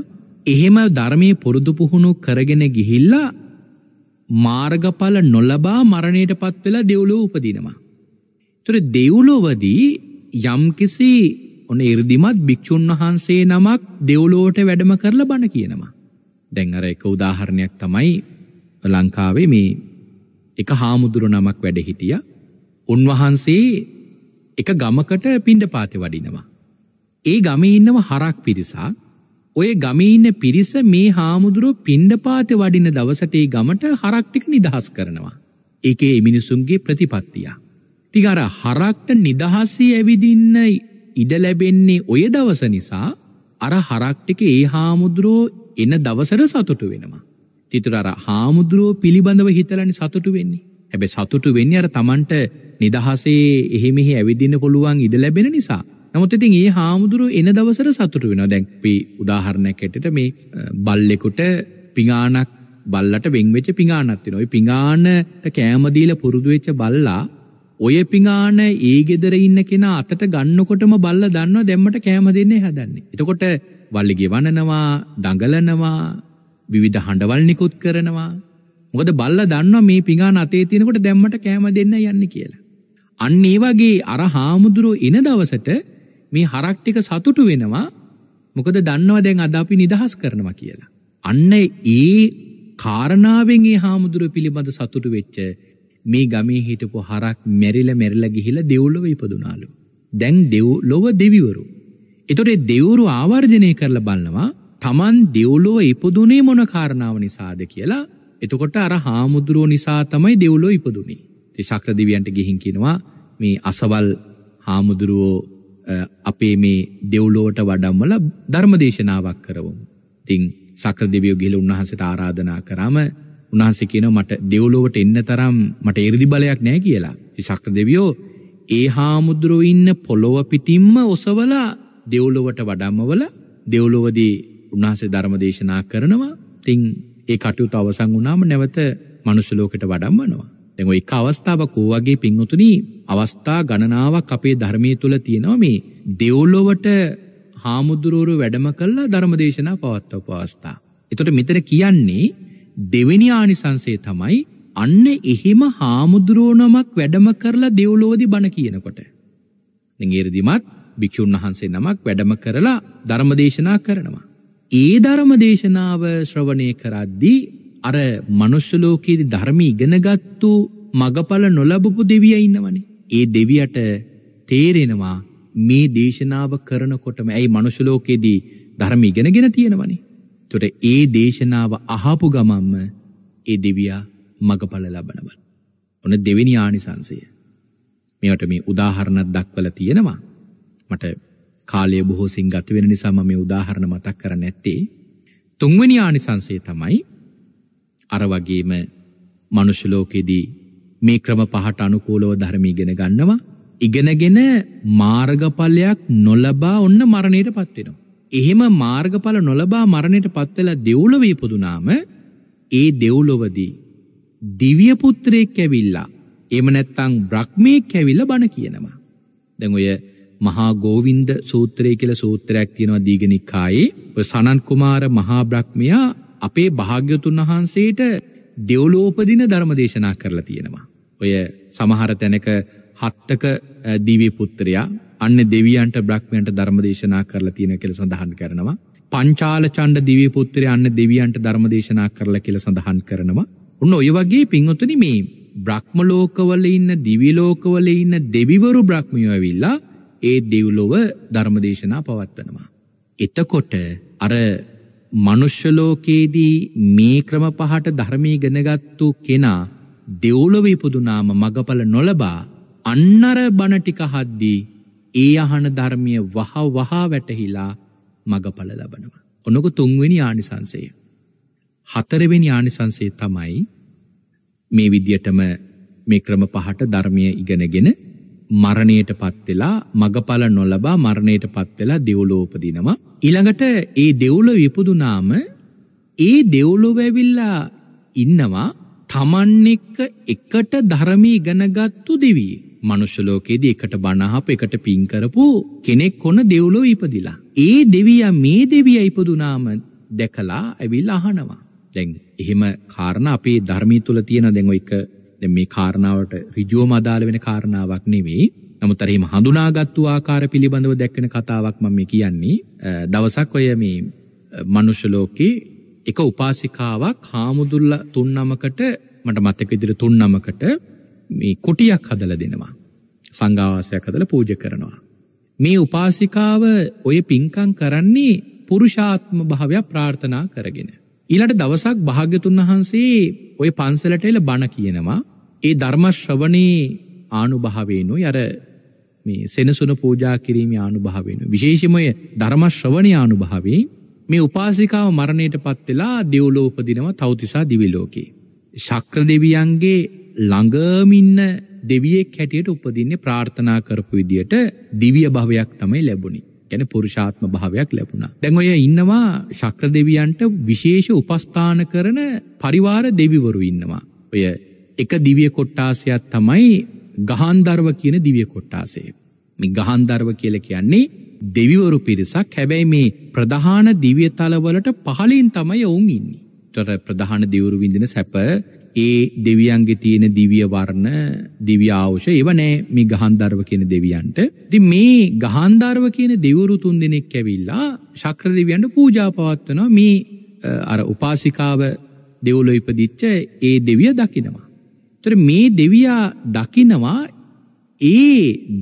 එහෙම ධර්මය පුරුදු පුහුණු කරගෙන ගිහිල්ලා මාර්ගඵල නොලබා මරණයට පත් වෙලා දෙව්ලෝ උපදිනවා. තුර දෙව්ලොවදී යම්කිසි ඔන ඉර්දිමත් භික්‍ෂූන් වහන්සේ නමක් දෙව්ලෝට වැඩම කරලා බණ කියනවා. දැන් අර එක උදාහරණයක් තමයි ලංකාවේ මේ එක හාමුදුරු නමක් වැඩ හිටිය උන්වහන්සේ එක ගමකට පිණ්ඩපාතය වඩිනවා. ඒ ගමේ ඉන්නව හරක් පිරිසක් ඔය ගමීන්න පිරිස මේ හාමුදුරු පිණ්ඩපාත වඩින දවසටේ ගමට හරක්ටික නිදහස් කරනවා. එකේ මිනිසුන්ගේ ප්‍රතිපත්තිය. තිගර හරක්ට නිදහස්සී ඇවිදින්න ඉඩ ලැබෙන්නේ ඔය දවස නිසා අර හරක්ටික ඒ හාමුදුරෝ එන දවසට සතුටු වෙනවා. තිතුරර හාමුදුරුවෝ පිළිබඳව හිතරනි සතුටු වෙන්නේ. හැබැ සතුටු වෙන්න අර තමන්ට නිදහසේ එහෙමෙහි ඇවිදින්න පුළුවන් ඉඩ ලැබෙන නිසා නමුත් ඉතින් ඒ හාමුදුරු එන දවසට සතුටු වෙනවා. දැන් අපි උදාහරණයක් ඇටට මේ බල්ලෙකුට පිඟානක් බල්ලට වෙන් වෙච්ච පිඟානක් තියෙනවා. ওই පිඟානට කෑම දීලා පුරුදු වෙච්ච බල්ලා ඔය පිඟාන ඒ ගෙදර ඉන්න කෙනා අතට ගන්නකොටම බල්ල දන්නවා දැම්මට කෑම දෙන්නේ හදන්නේ. එතකොට බල්ලි ගෙවනනවා, දඟලනවා, විවිධ හඬවල් නිකුත් කරනවා. මොකද බල්ල දන්නවා මේ පිඟාන අතේ තියෙනකොට දැම්මට කෑම දෙන්න යන්නේ කියලා. අන්න ඒ වගේ අර හාමුදුරුවෝ එන දවසට මේ හරක් ටික සතුටු වෙනවා මොකද දන්නව දැන් අද අපි නිදහස් කරනවා කියලා. අන්න ඒ කාරණාවෙන් ඒ හාමුදුර පිළිබඳ සතුටු වෙච්ච මේ ගමේ හිටපු හරක් මැරිලා මැරිලා ගිහිලා දෙව්ලොව ඉපදුනාලු. දැන් දෙව්ලොව දෙවිවරු. ඒතොර දෙව්වරු ආවර්ජනය කරලා බලනවා Taman දෙව්ලොව ඉපදුනේ මොන කාරණාව නිසාද කියලා. එතකොට අර හාමුදුරුවෝ නිසා තමයි දෙව්ලොව ඉපදුනේ. ඉතින් ශක්‍රදේවියන්ට ගිහින් කියනවා මේ අසවල් හාමුදුරුවෝ අපේ මේ දෙව්ලෝට වඩම්වල ධර්මදේශනාවක් කරවම්. තිං සක්‍ර දෙවියෝ ගිහිල උන්වහන්සේට ආරාධනා කරාම උන්වහන්සේ කියනවා මට දෙව්ලොවට එන්න තරම් මට 이르දි බලයක් නැහැ කියලා. ඉතින් සක්‍ර දෙවියෝ ඒ හාමුදුරුව ඉන්න පොළොව පිටින්ම ඔසවලා දෙව්ලොවට වඩම්මවල දෙව්ලොවදී උන්වහන්සේ ධර්ම දේශනා කරනවා. ඉතින් ඒ කටයුතු අවසන් වුණාම නැවත මනුෂ්‍ය ලෝකෙට වඩම්මනවා. දැන් ඔය එක අවස්ථාවක් ඕ වගේ පින්වතුනි අවස්ථා ගණනාවක් අපේ ධර්මයේ තුල තියෙනවා මේ දෙව්ලොවට හාමුදුරුවරු වැඩම කළා ධර්මදේශනා පවත්වපු අවස්ථා. එතකොට මෙතන කියන්නේ දෙවෙනි ආනිසංසය තමයි අන්න එහෙම හාමුදුරුවනමක් වැඩම කරලා දෙව්ලොවදී බණ කියනකොට. දැන් ඊර්දිමත් භික්ෂුන් වහන්සේ නමක් වැඩම කරලා ධර්මදේශනා කරනවා. ඒ ධර්මදේශනාව ශ්‍රවණය කරද්දී අර මනුෂ්‍ය ලෝකයේදී ධර්ම ඉගෙනගත්තු මගඵල නොලබපු දෙවියා ඉන්නවනේ. ඒ දෙවියට තේරෙනවා මේ දේශනාව කරනකොටම ඇයි මනුෂ්‍ය ලෝකයේදී ධර්ම ඉගෙනගෙන තියෙනවනේ. ඒතොර ඒ දේශනාව අහපු ගමන්ම ඒ දෙවියා මගඵල ලබනවා. ඔන්න දෙවෙනි ආනිසංසය. මේවට මේ උදාහරණක් දක්වලා තියෙනවා. මට කාලය බොහෝසින් ගත වෙන නිසා මම මේ උදාහරණ මතක් කරන්නේ නැත්තේ. තුන්වෙනි ආනිසංසය තමයි අර වගේම මනුෂ්‍ය ලෝකෙදී මේ ක්‍රම පහට අනුකූලව ධර්ම ඉගෙන ගන්නවා ඉගෙනගෙන මාර්ගඵලයක් නොලබා ඔන්න මරණයටපත් වෙනවා. එහෙම මාර්ගඵල නොලබා මරණයටපත් වෙලා දෙව්ලොව ඉපදුනාම ඒ දෙව්ලොවදී දිව්‍ය පුත්‍රයෙක් ඇවිල්ලා එහෙම නැත්නම් බ්‍රහ්මයෙක් ඇවිල්ලා බණ කියනවා. දැන් ඔය මහා ගෝවින්ද සූත්‍රය කියලා සූත්‍රයක් තියෙනවා දීඝනිකායේ. ඔය සනන් කුමාර මහා බ්‍රහ්මයා අපේ භාග්‍යතුන් වහන්සේට දෙව්ලෝපදින ධර්ම දේශනා කරලා තියෙනවා. ඔය සමහර තැනක හත්තක දිව්‍ය පුත්‍රයා අන්න දෙවියන්ට බ්‍රහ්මයන්ට ධර්ම දේශනා කරලා තියෙන කියලා සඳහන් කරනවා. පංචාල ඡණ්ඩ දිව්‍ය පුත්‍රයා අන්න දෙවියන්ට ධර්ම දේශනා කරලා කියලා සඳහන් කරනවා. ඔන්න ඔය වගේ පින්වතුනි මේ බ්‍රහ්ම ලෝකවල ඉන්න දිවි ලෝකවල ඉන්න දෙවිවරු බ්‍රහ්මියෝ ඇවිල්ලා ඒ දෙව්ලොව ධර්ම දේශනා පවත්වනවා. එතකොට අර මනුෂ්‍යලෝකයේදී මේ ක්‍රම පහට ධර්මී ගෙනගත්තු කෙනා දෙව්ලොව ඉපදුනාම මගඵල නොලබා අන්නර බණ ටික හද්දී ඒ අහන ධර්මය වහ වහා වැටහිලා මගඵල ලබනවා. ඔනොක තුන්වෙනි ආනිසංසය. හතරවෙනි ආනිසංසය තමයි මේ විදියටම මේ ක්‍රම පහට ධර්මය ඉගෙනගෙන මරණයටපත් වෙලා මගඵල නොලබා මරණයටපත් වෙලා දෙව්ලොව උපදිනවා. ඊළඟට ඒ දෙව්ලොව ඉපදුනාම ඒ දෙව්ලොව ඇවිල්ලා ඉන්නවා තමන් එක්ක එකට ධර්මී ඉගෙනගත්තු දෙවියෙක්. මනුෂ්‍ය ලෝකයේදී එකට බණහප එකට පින් කරපු කෙනෙක් කොන දෙව්ලොව ඉපදිලා. ඒ දෙවියා මේ දෙවියා ඉපදුනාම දැකලා ඇවිල්ලා අහනවා. දැන් එහෙම කාරණා අපේ ධර්මයේ තුල තියෙන දැන් ඔය එක දැන් මේ කාරණාවට ඍජුවම අදාළ වෙන කාරණාවක් නෙවෙයි. නමුත් අර එහෙම හඳුනාගත්තු ආකාර පිළිබඳව දැක්වෙන කතාවක් මම මේ කියන්නේ. දවසක් ඔය මේ මනුෂ්‍ය ලෝකේ එක උපාසිකාවක් හාමුදුල්ලා තුන් නමකට මට මතක ඉදිරිය තුන් නමකට මේ කුටියක් හදලා දෙනවා. සංඝාවාසයක් හදලා පූජා කරනවා. මේ උපාසිකාව ඔය පින්කම් කරන්නේ පුරුෂාත්ම භාවය ප්‍රාර්ථනා කරගෙන. ඊළඟ දවසක් භාග්‍යතුන් වහන්සේ ওই පන්සලට එල බණ කියනවා. ඒ ධර්මශ්‍රවනයේ ආනුභාවයනුයි අර මේ සෙනසුන පූජා කිරීමේ ආනුභාවයනු. විශේෂමය ධර්මශ්‍රවණය ආනුභාවේ මේ උපාසිකාව මරණයට පත් වෙලා දෙව්ලෝ උපදිනවා තවතිසා දිවි ලෝකේ. ශක්‍ර දෙවියන්ගේ ළඟම ඉන්න දෙවියෙක් හැටියට උපදින්නේ ප්‍රාර්ථනා කරපු විදියට දිව්‍ය භවයක් තමයි ලැබුණේ. ගැන පුරුෂාත්ම භාවයක් ලැබුණා. දැන් ඔය ඉන්නවා ශක්‍ර දෙවියන්ට විශේෂ උපස්ථාන කරන පරිවාර දෙවිවරු ඉන්නවා. ඔය එක දිවිය කොට්ටාසයක් තමයි ගහන්දර්ව කියන දිවිය කොට්ටාසේ. මේ ගහන්දර්ව කියල කියන්නේ දෙවිවරු පිරිසක් හැබැයි මේ ප්‍රධාන දිවිය තලවලට පහලින් තමයි ඔවුන් ඉන්නේ. තොර ප්‍රධාන දෙවරු විඳින සැප ඒ දෙවියන්ගේ තියෙන දිවිය වර්ණ දිව්‍ය ආවුෂ ඒව නෑ මේ ගහන්දර්ව කියන දෙවියන්ට. ඉතින් මේ ගහන්දර්ව කියන දෙවරු තුන් දෙනෙක් ඇවිල්ලා ශක්‍ර දෙවියන්ට පූජා පවත්වනවා මේ අර උපාසිකාව දෙව්ලොව ඉපදිච්ච ඒ දෙවිය දකිනවා. තොර මේ දෙවියා දකිනවා ඒ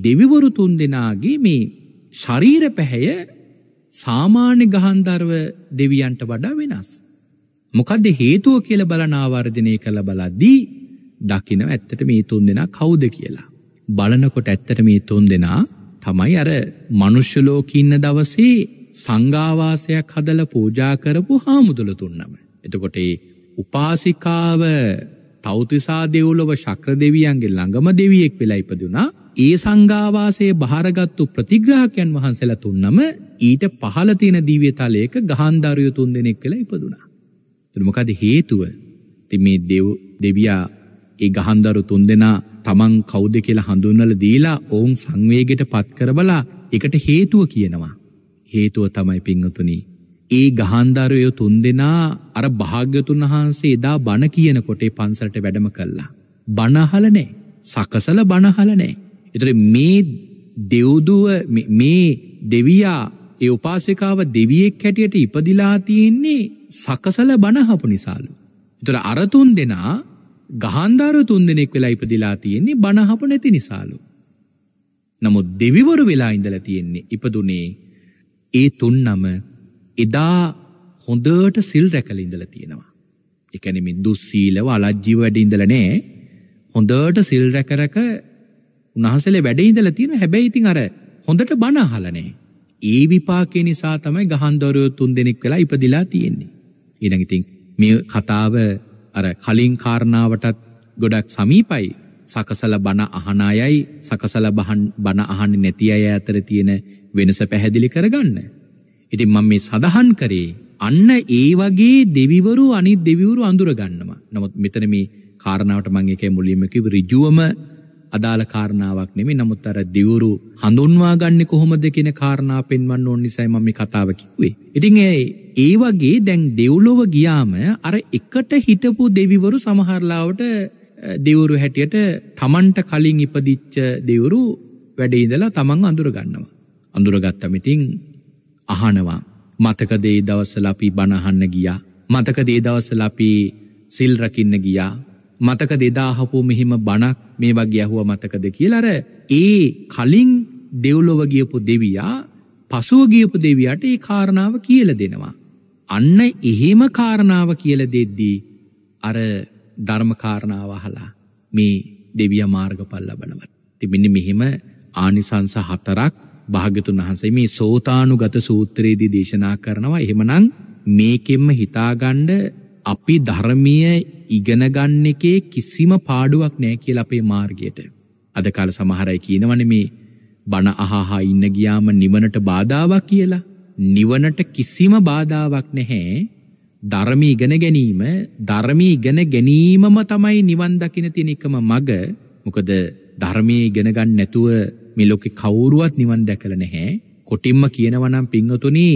දෙවිවරු තුන් දෙනාගේ මේ ශරීර පැහැය සාමාන්‍ය ගහන්ධර්ව දෙවියන්ට වඩා වෙනස්. මොකද හේතුව කියල බලනාවර්ධනය කළ බලද්දී දකිනව ඇත්තට මේ තුන් දෙෙන කවුද කියලා. බලනකොට ඇත්තට මේ තුන් දෙනා තමයි අර මනුෂ්‍යලෝකඉන්න දවසේ සංගාවාසයක් හදල පූජා කරපු හාමුදුල තුන්නම. එතකොට උපාසිකාව තෞතිසා දෙව්ලොව ශක්‍ර දෙවියන්ගේ ළඟම දෙවියෙක් වෙලා ඉපදුනා. ඒ සංඝාවාසයේ බහරගත්තු ප්‍රතිග්‍රාහකයන් වහන්සේලා තුන්නම ඊට පහළ තියෙන දිව්‍ය තලයක ගහන්දරුයෝ තුන් දෙනෙක් වෙලා ඉපදුනා. එතන මොකද හේතුව? ඉතින් මේ දෙව් දෙවියා ඒ ගහන්දරු තුන් දෙනා තමන් කවුද කියලා හඳුන්වලා දීලා ඔවුන් සංවේගයට පත් කරබලා එකට හේතුව කියනවා. හේතුව තමයි පින්වතුනි ඒ ගහන්දරයෝ තුන්දෙනා අර භාග්‍යතුන් වහන්සේ එදා බණ කියනකොට ඒ පන්සලට වැඩම කළා. බණ අහල නැහැ. සකසල බණ අහල නැහැ. ඒතර මේ දෙව්දුව මේ දෙවියා ඒ උපාසිකාව දෙවියෙක් හැටියට ඉපදිලා තියෙන්නේ සකසල බණහපු නිසාලු. ඒතර අර තුන් දෙනා ගහන්දාරු තුන් දෙනෙක් වෙලා ඉපදිලා තියෙන්නේ බණහපු නැති නිසාලු. නමුත් දෙවිවරු වෙලා ඉඳලා තියෙන්නේ ඉපදුනේ ඒ තුන්නම එදා හොඳට සිල් රැකලා ඉඳලා තියෙනවා. ඒ කියන්නේ මේ දුස්සීලව අලජ්ජීව වැඩ ඉඳලා නෑ. හොඳට සිල් රැක රැක උන්වහන්සේලේ වැඩ ඉඳලා තියෙනවා. හැබැයි ඉතින් අර හොඳට බණ අහලා නෑ. ඒ විපාකේ නිසා තමයි ගහන්දරයෝ තුන් දෙනෙක් වෙලා ඉපදිලා තියෙන්නේ. ඊළඟ ඉතින් මේ කතාව අර කලින් කාරණාවටත් ගොඩක් සමීපයි. සකසල බණ අහන අයයි සකසල බහන් බණ අහන්නේ නැති අය අතර තියෙන වෙනස පැහැදිලි කරගන්න. ඉතින් මම මේ සඳහන් කරේ අන්න ඒ වගේ දෙවිවරු අනිත් දෙවිවරු අඳුරගන්නවා. නමුත් මෙතන මේ කාරණාවට මම ඒකේ මුලින්ම කිව්ව ඍජුවම අදාළ කාරණාවක් නෙමෙයි. නමුත් අර දෙවිවරු හඳුන්වා ගන්නෙ කොහොමද කියන කාරණාව පෙන්වන්න ඕන නිසා මම මේ කතාව කිව්වේ. ඉතින් ඒ වගේ දැන් දෙව්ලොව ගියාම අර එකට හිටපු දෙවිවරු සමහරලාවට දෙවරු හැටියට තමන්ට කලින් ඉපදිච්ච දෙවරු වැඩේ ඉඳලා තමන් අඳුරගන්නවා. අඳුරගත්තම ඉතින් අහනවා. මතකදේ දවස්සලපි බණහන්න ගියා. මතකදේ දවස්සලපි සිල්රකින්න ගියා. මතක දෙදාහපු මෙහිම බණක් මේ වගේ ඇහුව මතකද කියලර ඒ කලින් දෙව්ලොවගියපු දෙවයා පසුවගියපු දෙවියට ඒ කාරණාව කියල දෙනවා. අන්න එහෙම කාරණාව කියල දෙද්දී අර ධර්මකාරණාව හලා මේ දෙවිය මාර්ග පල් ලබනවට. තිබින්න මෙහෙම ආනිසංස හතරක් භාගතුන් වහන්සේ මේ සෝතානුගත සූත්‍රයේදී දේශනා කරනවා එහෙමනම් මේකෙන්ම හිතාගන්න අපි ධර්මීය ඉගෙන ගන්න එකේ කිසිම පාඩුවක් නැහැ කියලා අපේ මාර්ගයට. අද කාල සමහර අය කියනවනේ මේ බණ අහහා ඉන්න ගියාම නිවනට බාධාවක් කියලා. නිවනට කිසිම බාධාවක් නැහැ. ධර්මී ඉගෙන ගැනීම ධර්මී ඉගෙන ගැනීමම තමයි නිවන් දකින තියෙන එකම මඟ. මොකද ධර්මයේ ඉගෙන ගන්න නැතුව මේ ලෝකේ කවුරුවත් නිවන් දැකලා නැහැ. කොටින්ම කියනවා නම් පින්වතුනි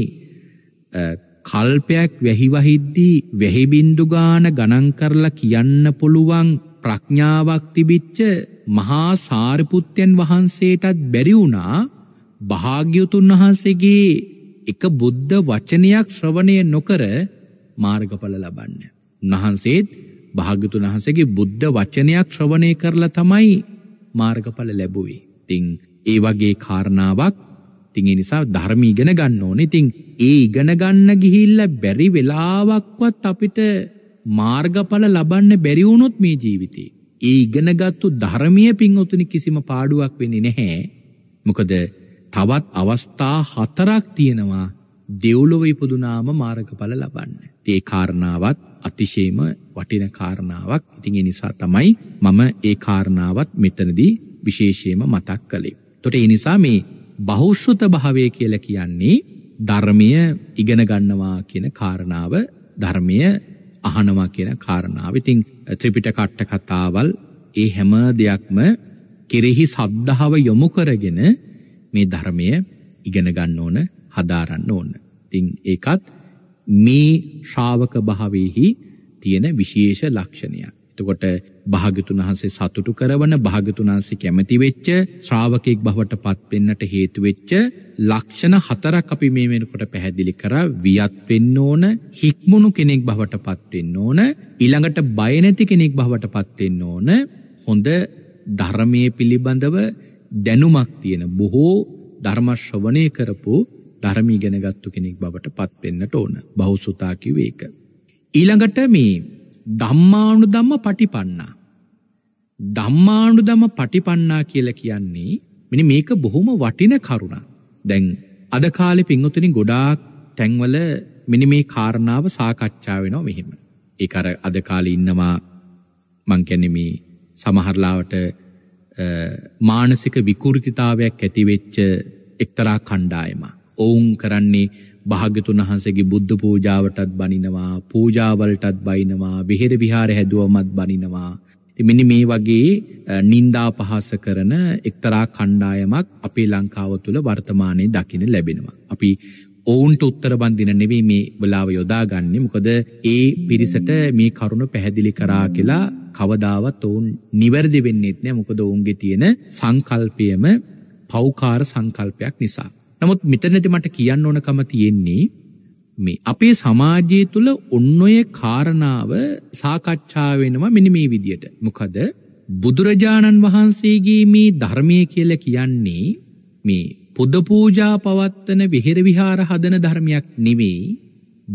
කල්පයක් වැහි වහිද්දී වැහි බින්දු ගාන ගණන් කරලා කියන්න පුළුවන් ප්‍රඥාවක් තිබිච්ච මහා සාරිපුත්යන් වහන්සේටත් බැරි වුණා භාග්‍යවතුන් වහන්සේගේ එක බුද්ධ වචනයක් ශ්‍රවණය නොකර මාර්ගඵල ලබන්න. උන්වහන්සේත් භාග්‍යතුන් වහන්සේගේ බුද්ධ වචනයක් ශ්‍රවණය කරලා තමයි මාර්ගඵල ලැබුවේ. තිං ඒ වගේ කාරණාවක් තින් ඒ නිසා ධර්මී ඉගෙන ගන්න ඕනේ. ඉතින් ඒ ඉගෙන ගන්න ගිහිල්ලා බැරි වෙලාවක්වත් අපිට මාර්ගඵල ලබන්න බැරි වුණොත් මේ ජීවිතේ ඒ ඉගෙනගත්තු ධර්මීය පින්වතුනි කිසිම පාඩුවක් වෙන්නේ නැහැ. මොකද තවත් අවස්ථා හතරක් තියෙනවා දෙව්ලොව ඉපදුනාම මාර්ගඵල ලබන්න. ඒ කාරණාවත් අතිශයම වටින කාරණාවක්. ඉතින් ඒ නිසා තමයි මම ඒ කාරණාවත් මෙතනදී විශේෂයම මතක් කළේ. තොට ඒ නිසා මේ බෞෂෘත භාවය කියල කියන්නේ ධර්මය ඉගෙන ගන්නවා කියන කාරණාව ධර්මය අහනවා කියන කාරණාව. ඉතින් ත්‍රිපිට කට්ට කතාවල් ඒ හැම දෙයක්ම කෙරෙහි සද්ධාව යොමු කරගෙන මේ ධර්මය ඉගෙන ගන්න ඕන හදාරන්න ඕන. ඉතින් ඒකත් මේ ශ්‍රාවක භාවයේහි තියෙන විශේෂ ලක්ෂණයක්. එතකොට භාග්‍යතුන් වහන්සේ සතුටු කරවන භාග්‍යතුන් වහන්සේ කැමති වෙච්ච ශ්‍රාවකෙක් බවට පත් වෙන්නට හේතු වෙච්ච ලක්ෂණ හතරක් අපි මේ වෙනකොට පැහැදිලි කරා වියත් වෙන්න ඕන හික්මුණු කෙනෙක් බවට පත් වෙන්න ඕන ඊළඟට බය නැති කෙනෙක් බවට පත් වෙන්න ඕන හොඳ ධර්මයේ පිළිබඳව දැනුමක් තියෙන බොහෝ ධර්ම ශ්‍රවණය කරපු ධර්ම ඉගෙනගත්තු කෙනෙක් බවට පත් වෙන්නට ඕන බහුසුතා කිව්වේ ඒක ඊළඟට මේ ධම්මානු දම්ම පටිපන්නා. ධම්මානු දම පටිපන්නා කියල කියන්නේ මෙනි මේක බොහොම වටින කරුණා. දැන් අද කාලෙ පින්වතුනි ගොඩාක් තැන්වල මෙනි මේ කාරණාව සාකච්ඡා වෙනවා මෙහෙම. ඒ අර අද කාලේ ඉන්නවා මං කියන්නේ මේ සමහරලාවට මානසික විකෘතිතාවයක් ඇති වෙච්ච එක්තරා කණ්ඩායමක්. ඔවුන් කරන්නේ භාගතුන් වහන්සේගේ බුද්ධ පූජාවටත් බනිනවා පූජාවලටත් බයිනවා බෙහෙර විහාර හැදුවමත් බනිනවා මෙනි මේ වගේ නින්දා පහස කරන එක්තරා කණ්ඩායමක් අපේ ලංකාව තුළ වර්තමානයේ දකින ලැබෙනවා අපි ඔවුන්ට උත්තර බන්දින නෙවේ මේ වෙලාව යොදාගන්නේ මොකද ඒ පිරිසට මේ කරුණ පැහැදිලි කරා කියලා කවදාවත් ඔවුන් නිවැරදි වෙන්නෙත් නෑ මොකද ඔවුන්ගේ තියෙන සංකල්පයම පෞකාර සංකල්පයක් නිසා නමුත් මෙතනදි මට කියන්න ඕනකම තියෙන්නේ මේ අපේ සමාජය තුළ ඔන්න ඔය කාරණාව සාකච්ඡා වෙනවා මෙන්න මේ විදියට. මොකද බුදුරජාණන් වහන්සේගේ මේ ධර්මය කියලා කියන්නේ මේ පුද පූජා පවත්වන විහෙර විහාර හදන ධර්මයක් නෙවෙයි.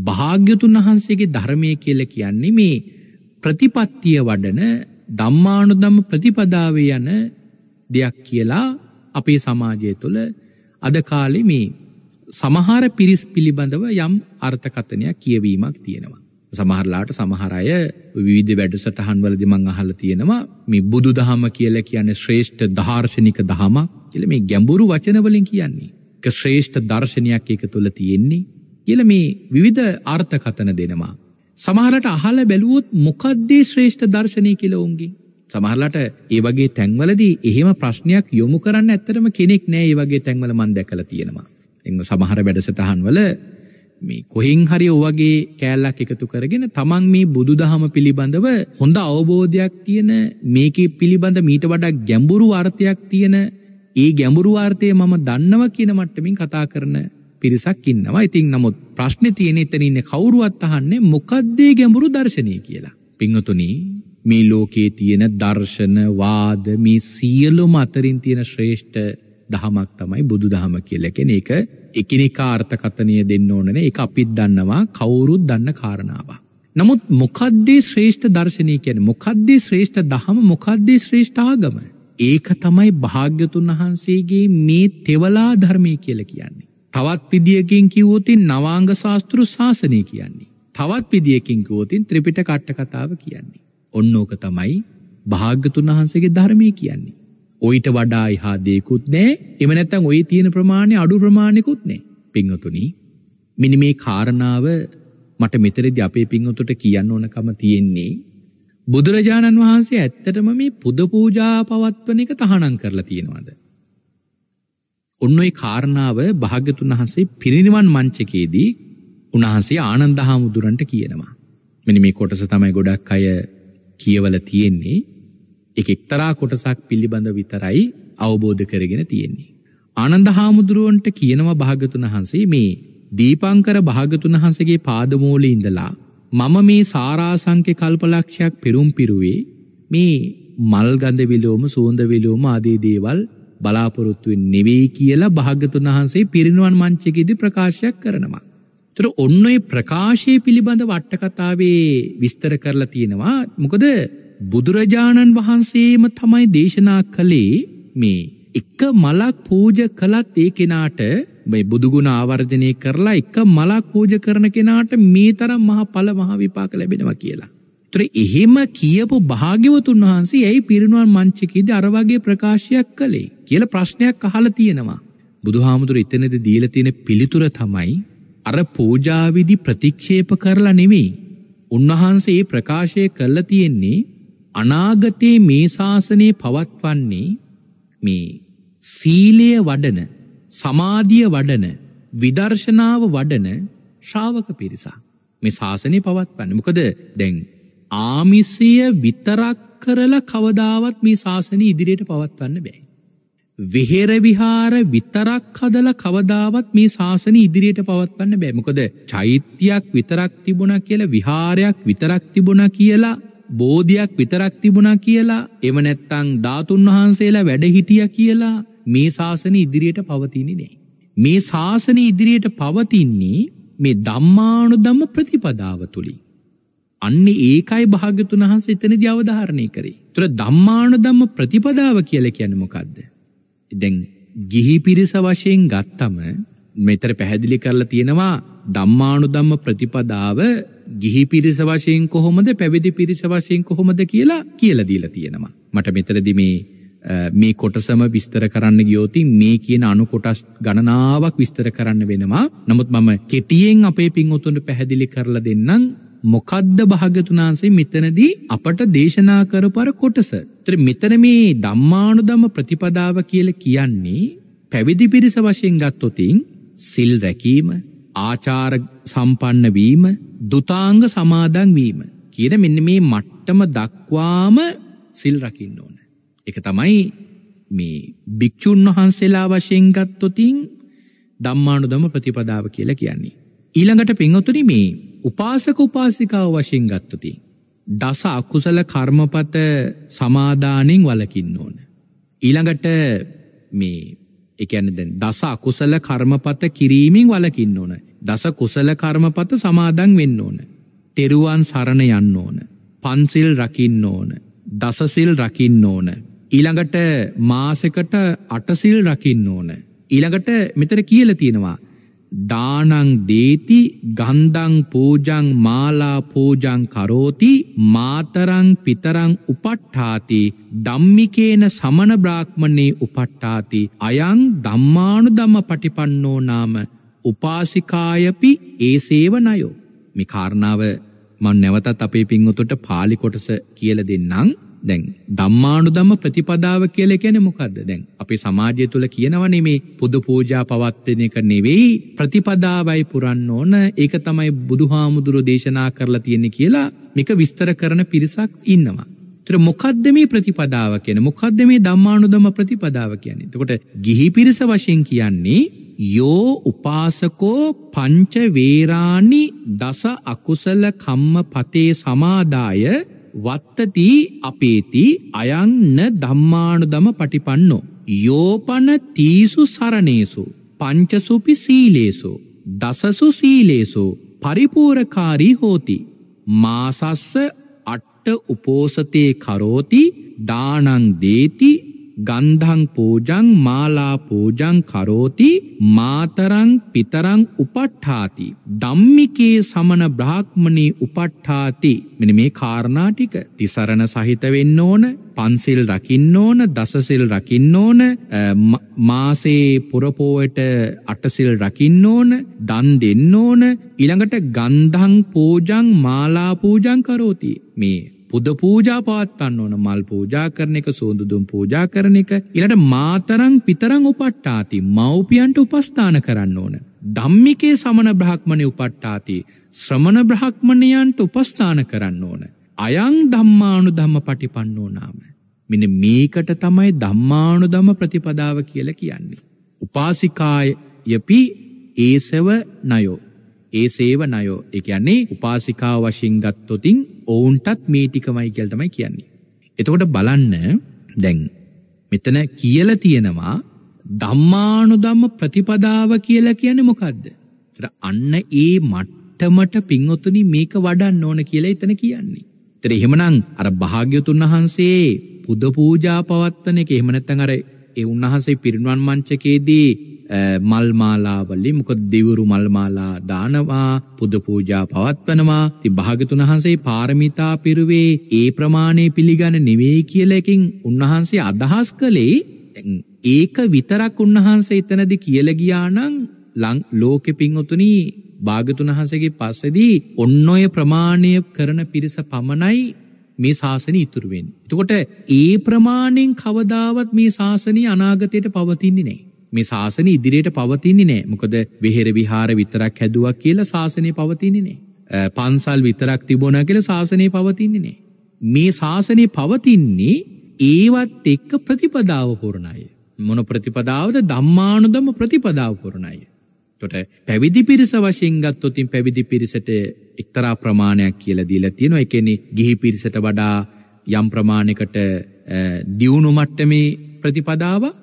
භාග්‍යතුන් වහන්සේගේ ධර්මය කියලා කියන්නේ මේ ප්‍රතිපත්තිය වඩන ධම්මානුධම්ම ප්‍රතිපදාවේ යන දෙයක් කියලා අපේ සමාජය තුළ අද කාලෙ මේ සමහර පිරිස් පිළිබඳව යම් අර්ථකථනයක් කියවීමක් තියෙනවා. සමහරලාට සමහරය විවිධ වැඩ සටහන්වලදි මං අහල තියෙනවා මේ බුදු දහම කියල කියන්නේ ශ්‍රේෂ්ඨ ධාර්ශනික දහමක් කියල මේ ගැඹුරු වචනවලින් කියන්නේ. එක ශ්‍රේෂ්ඨ දර්ශනයක් එක තුළ තියෙන්නේ කියල මේ විවිධ ආර්ථකථන දෙනවා. සමහරට අහල බැලුවොත් මොකද්දේ ශ්‍රේෂ්ඨ දර්ශනය කියල උන්ගේ සමහරලාට ඒ වගේ තැන්වලදී එහෙම ප්‍රශ්නයක් යොමු කරන්න ඇත්තටම කෙනෙක් නෑ ඒ වගේ තැන්වල මම දැකලා තියෙනවා. එන්න සමහර වැඩසටහන්වල මේ කොහෙන් හරි ඔවගේ කෑල්ලක් එකතු කරගෙන තමන් මේ බුදු දහම පිළිබඳව හොඳ අවබෝධයක් තියෙන මේකේ පිළිබඳ මීට වඩා ගැඹුරු අර්ථයක් තියෙන ඒ ගැඹුරු අර්ථය මම දන්නව කියන මට්ටමින් කතා කරන පිරිසක් ඉන්නවා. ඉතින් නමුත් ප්‍රශ්නේ තියෙන එතන ඉන්නේ කවුරුවත් අහන්නේ මොකද්ද ගැඹුරු දර්ශනය කියලා. පින්වතුනි මේ ලෝකයේ තියෙන දර්ශන වාද මේ සියලුම අතරින් තියෙන ශ්‍රේෂ්ඨ දහමක් තමයි බුදු දහම කියලා කියන එක එකිනෙකා අර්ථකථනය දෙන්න ඕන නේ ඒක අපිත් දන්නවා කවුරුත් දන්න කාරණාවක්. නමුත් මොකද්ද ශ්‍රේෂ්ඨ දර්ශනය කියන්නේ මොකද්ද ශ්‍රේෂ්ඨ දහම මොකද්ද ශ්‍රේෂ්ඨ ආගම? ඒක තමයි භාග්‍යතුන් වහන්සේගේ මේ තෙවලා ධර්මය කියලා කියන්නේ. තවත් විදියකින් කිව්වොතින් නවාංග ශාස්තෘ ශාසනය කියන්නේ. තවත් විදියකින් කිව්වොතින් ත්‍රිපිටක අට කතාව කියන්නේ. ඔන්නෝක තමයි භාග්‍යතුන් වහන්සේගේ ධර්මය කියන්නේ. ඔයිට වඩා එහා දෙයකුත් නෑ එම නැත්තම් ඔය තියෙන ප්‍රමාණය අඩු ප්‍රමාණයකුත් නෑ. පින්වතුනි මෙන්න මේ කාරණාව මට මෙතනදී අපේ පින්වතුන්ට කියන්න ඕනකම තියෙන්නේ බුදුරජාණන් වහන්සේ ඇත්තටම මේ පුද පූජා පවත්වන එක තහනම් කරලා තියෙනවද? ඔන්න ඔය කාරණාව භාග්‍යතුන් වහන්සේ පිරිනිවන් මංචකයේදී උන්වහන්සේ ආනන්ද හාමුදුරන්ට කියනවා. මෙන්න මේ කොටස තමයි ගොඩක් අය කියවල තියෙන්නේ එක එක්තරා කොටසක් පිළිබඳ විතරයි අවබෝධ කරගෙන තියෙන්නේ. ආනන්ද හාමුදුරුවන්ට කියනවා භාගතුන් වහන්සේ මේ දීපංකර භාගතුන් වහන්සේගේ පාදමූලේ ඉඳලා මම මේ සාරාසංඛ්‍ය කල්පලක්ෂයක් පෙරම් පිරුවේ මේ මල් ගඳ විලෝම සුවඳ විලෝම ආදී දේවල් බලාපොරොත්තු වෙන්නේ නෙවෙයි කියලා භාගතුන් වහන්සේ පිරිනුවන් මංචකයේදී ප්‍රකාශයක් කරනවා. තොර ඔන්න ප්‍රකාශය පිළිබඳ වට්ටකතාවේ විස්තර කරලා තියෙනවා මොකද බුදුරජාණන් වහන්සේම තමයි දේශනා කළේ මේ එක මලක් පූජ කළත් ඒ කෙනාට මේ බුදුගුණ ආවර්ජනය කරලා එක මලක් පූජ කරන කෙනාට මේ තරම් මහ ඵල මහ විපාක ලැබෙනවා කියලා. ඒතර එහෙම කියපු භාග්‍යවතුන් වහන්සේ ඇයි පිරිනුවන් මංචකයේදී අර වගේ ප්‍රකාශයක් කළේ කියලා ප්‍රශ්නයක් අහලා තියෙනවා. බුදුහාමුදුර එතනදී දීලා තියෙන පිළිතුර තමයි අර පූජාවිදි ප්‍රතික්ෂේප කරලා නෙවෙයි. උන්වහන්සේ ප්‍රකාශය කරලා තියෙන්නේ අනාගතයේ මේ ශාසනය පවත්වන්නේ මේ සීලය වඩන සමාධිය වඩන විදර්ශනාව වඩන ශ්‍රාවක පිරිසා මේ ශාසනය පවත්වන්නේ මොකද දැන් ආමිසය විතරක් කරලා කවදාවත් මේ ශාසනය ඉදිරියට පවත්වන්න බෑ වෙහෙරවිහාර විතරක් හදල කවදාවත් මේ ශාසන ඉදිරියට පවත්වන්න බෑමකොද චෛත්‍යයක් විතරක් තිබුණ කියලා විහාරයක් විතරක් තිබුණ කියලා බෝධයක් විතරක් තිබුණා කියලා එම නැත්තං ධාතුන් වහන්සේලා වැඩහිටිය කියලා මේ ශාසන ඉදිරියට පවතින්නේ නෑ. මේ ශාසන ඉදිරියට පවතින්නේ මේ ධම්මානු දම්ම ප්‍රතිපදාව තුළින්. අන්න ඒකයි භාගතුන් වහන්සේ එතනදි අවධාරණය කරේ. තුර ධම්මානු දම්ම ප්‍රතිපදාව කියල කියන්න මොකක්ද. දැන් ගිහි පිරිස වශයෙන් ගත්තම මෙතර පැහැදිලි කරලා තියෙනවා ධම්මානුධම්ම ප්‍රතිපදාව ගිහි පිරිස වශයෙන් කොහොමද පැවිදි පිරිස වශයෙන් කොහොමද කියලා කියලා දීලා තියෙනවා. මට මෙතනදී මේ මේ කොටසම විස්තර කරන්න ගියොතින් මේ කියන අනු කොටස් ගණනාවක් විස්තර කරන්න වෙනවා. නමුත් මම කෙටියෙන් අපේ පින්වතුන්ට පැහැදිලි කරලා දෙන්නම් මොකද්ද භාග්‍යතුන් වහන්සේ මෙතනදී අපට දේශනා කරපර කොටස මෙතන මේ ධම්මානුදම ප්‍රතිපදාව කියල කියන්නේ පැවිදි පිරිස වශයෙන් ගත්තොතින් සිල් රැකීම ආචාර සම්පන්න වීම දුතාංග සමාදන් වීම කියන මෙන්න මේ මට්ටම දක්වාම සිල් රකින්න ඕන. එක තමයි මේ භික්‍ෂූන් වහන්සේලා වශයෙන් ගත්තොතින් ධම්මානුදම ප්‍රතිපදාව කියලා කියන්නේ. ඊළඟට පින්වතුනි මේ උපාසක උපාසිකාව වශයෙන් ගත්තොතින් දස අකුසල කර්මපත සමාධානෙන් වලකින්න ඕන. ඊළඟට මේ එකන දැන් දස අකුසල කර්මපත කිරීමෙන් වලකින්න ඕන. දස කුසල කර්මපත සමාදන් වෙන්න ඕන. තෙරුවන් සරණ යන්න ඕන. පන්සිල් රකින්න ඕන. දසසිල් රකින්න ඕන. ඊළඟට මාසෙකට අටසිල් රකින්න ඕන. ඊළඟට මෙතර කියල තියෙනවා දානං දේති ගන්ධං පූජං මාලා පූජං කරෝති මාතරං පිතරං උපට්ඨාති ධම්මිකේන සමන බ්‍රාහ්මණේ උපට්ඨාති අයං ධම්මානුධම්ම පටිපන්නෝ නාම උපාසිකායපි ඒසේවනයෝ මේ කාරණාව මම නැවතත් අපේ පින්වතුන්ට පාලි කොටස කියලා දෙන්නම් දැන් ධම්මානුධම්ම ප්‍රතිපදාව කියලා කියන්නේ මොකද්ද? දැන් අපේ සමාජය තුල කියනවනේ මේ පුදු පූජා පවත්වන එක නෙවෙයි ප්‍රතිපදාවයි පුරන්න ඕන. ඒක තමයි බුදුහාමුදුරෝ දේශනා කරලා තියෙන්නේ කියලා මේක විස්තර කරන පිරිසක් ඉන්නවා. ඒතර මොකද්ද මේ ප්‍රතිපදාව කියන්නේ? මොකද්ද මේ ධම්මානුධම්ම ප්‍රතිපදාව කියන්නේ? එතකොට ගිහි පිරිස වශයෙන් කියන්නේ යෝ උපාසකෝ පංච වේරාණි දස අකුසල කම්ම පතේ සමාදාය වත්තති අපේති අයන්න ධම්මානුදම පටිපන්නෝ. යෝපන තීසු සරණේසු පංචසුපි සීලේසු දසසු සීලේසු පරිපූරකාරී හෝති. මාසස්ස අට්ට උපෝසතේ කරෝති දානන් දේති ගන්ධං පූජං මාලා පූජං කරෝති මාතරං පිතරං උපට්ඨාති ධම්මිකේ සමන බ්‍රාහ්මණී උපට්ඨාති මෙන්න මේ කාරණා ටික තිසරණ සහිත වෙන්න ඕන පන්සිල් රකින්න ඕන දසසිල් රකින්න ඕන මාසේ පුරපෝයට අටසිල් රකින්න ඕන දන් දෙන්න ඕන ඊළඟට ගන්ධං පූජං මාලා පූජං කරෝති මේ පුද පූජා පවත්වන්න ඕන මල් පූජා කරන එක සෝඳුදුම් පූජා කරන එක ඊළට මාතරං පිතරං උපට්ටාති මව්පියන්ට උපස්ථාන කරන්න ඕන. ධම්මිකේ සමන බ්‍රහ්මණය උපට්ටාති ශ්‍රමණ බ්‍රහ්මණයන්ට උපස්ථාන කරන්න ඕන. අයං ධම්මානු ධම්ම පටිපන්නෝ නාම. මෙන මේකට තමයි ධම්මානු දම ප්‍රතිපදාව කියල කියන්නේ. උපාසිකාය යපි ඒසව නයෝ. ඒ සේව නයෝ එක යන්නේ උපාසිකා වශින් ගත්තොතින් ඔවුන්ටත් මේ ටිකමයි කියලා තමයි කියන්නේ. එතකොට බලන්න දැන් මෙතන කියලා තියෙනවා ධම්මානුධම්ම ප්‍රතිපදාව කියලා කියන්නේ මොකද්ද? ඒතර අන්න ඒ මට්ටමට පින්වතුනි මේක වඩන්න ඕන කියලා එතන කියන්නේ. ඒතර එහෙමනම් අර භාග්‍යතුන් වහන්සේ පුද පූජා පවත්වන එක එහෙම නැත්නම් අර ඒ උන්වහන්සේ පිරිනුවන් මංචකයේදී මල්මාලාවලින් මොකද දෙවරු මල්මාලා දානවා පුද පූජා පවත්වනවා ති භාගතුන් වහන්සේ පාරමිතා පිරුවේ ඒ ප්‍රමාණය පිළිගන්න නෙවෙයි කියලා එකකින් උන්වහන්සේ අදහස් කළේ ඒක විතරක් උන්වහන්සේ එතනදි කියලා ගියා නම් ලෝකෙ පිංඔතුණි භාගතුන් වහන්සේගේ පස්සේදී ඔන්න ඔය ප්‍රමාණය කරන පිරිස පමණයි මේ ශාසනය ඉතුරු වෙන්නේ. එතකොට ඒ ප්‍රමාණයෙන් කවදාවත් මේ ශාසනය අනාගතයට පවතින්නේ නැහැ. මේ ශාසනය ඉදිරියට පවතින්නේ නෑ. මොකද වෙහෙර විහාර විතරක් හැදුවා කියලා ශාසනය පවතින්නේ නෑ. පන්සල් විතරක් තිබුණා කියලා ශාසනය පවතින්නේ නෑ. මේ ශාසනය පවතින්නේ ඒවත් එක්ක ප්‍රතිපදාව පුරණයි. මොන ප්‍රතිපදාවද ධම්මානුදම ප්‍රතිපදාව පුරණයි. තොට පැවිදි පිරිස වශයෙන් ගත්තොතින් පැවිදි පිරිසට එක්තරා ප්‍රමාණයක් කියලා දීලා තියෙනවා. ඒ කියන්නේ ගිහි පිරිසට වඩා යම් ප්‍රමාණයකට දියුණු මට්ටමේ ප්‍රතිපදාවක්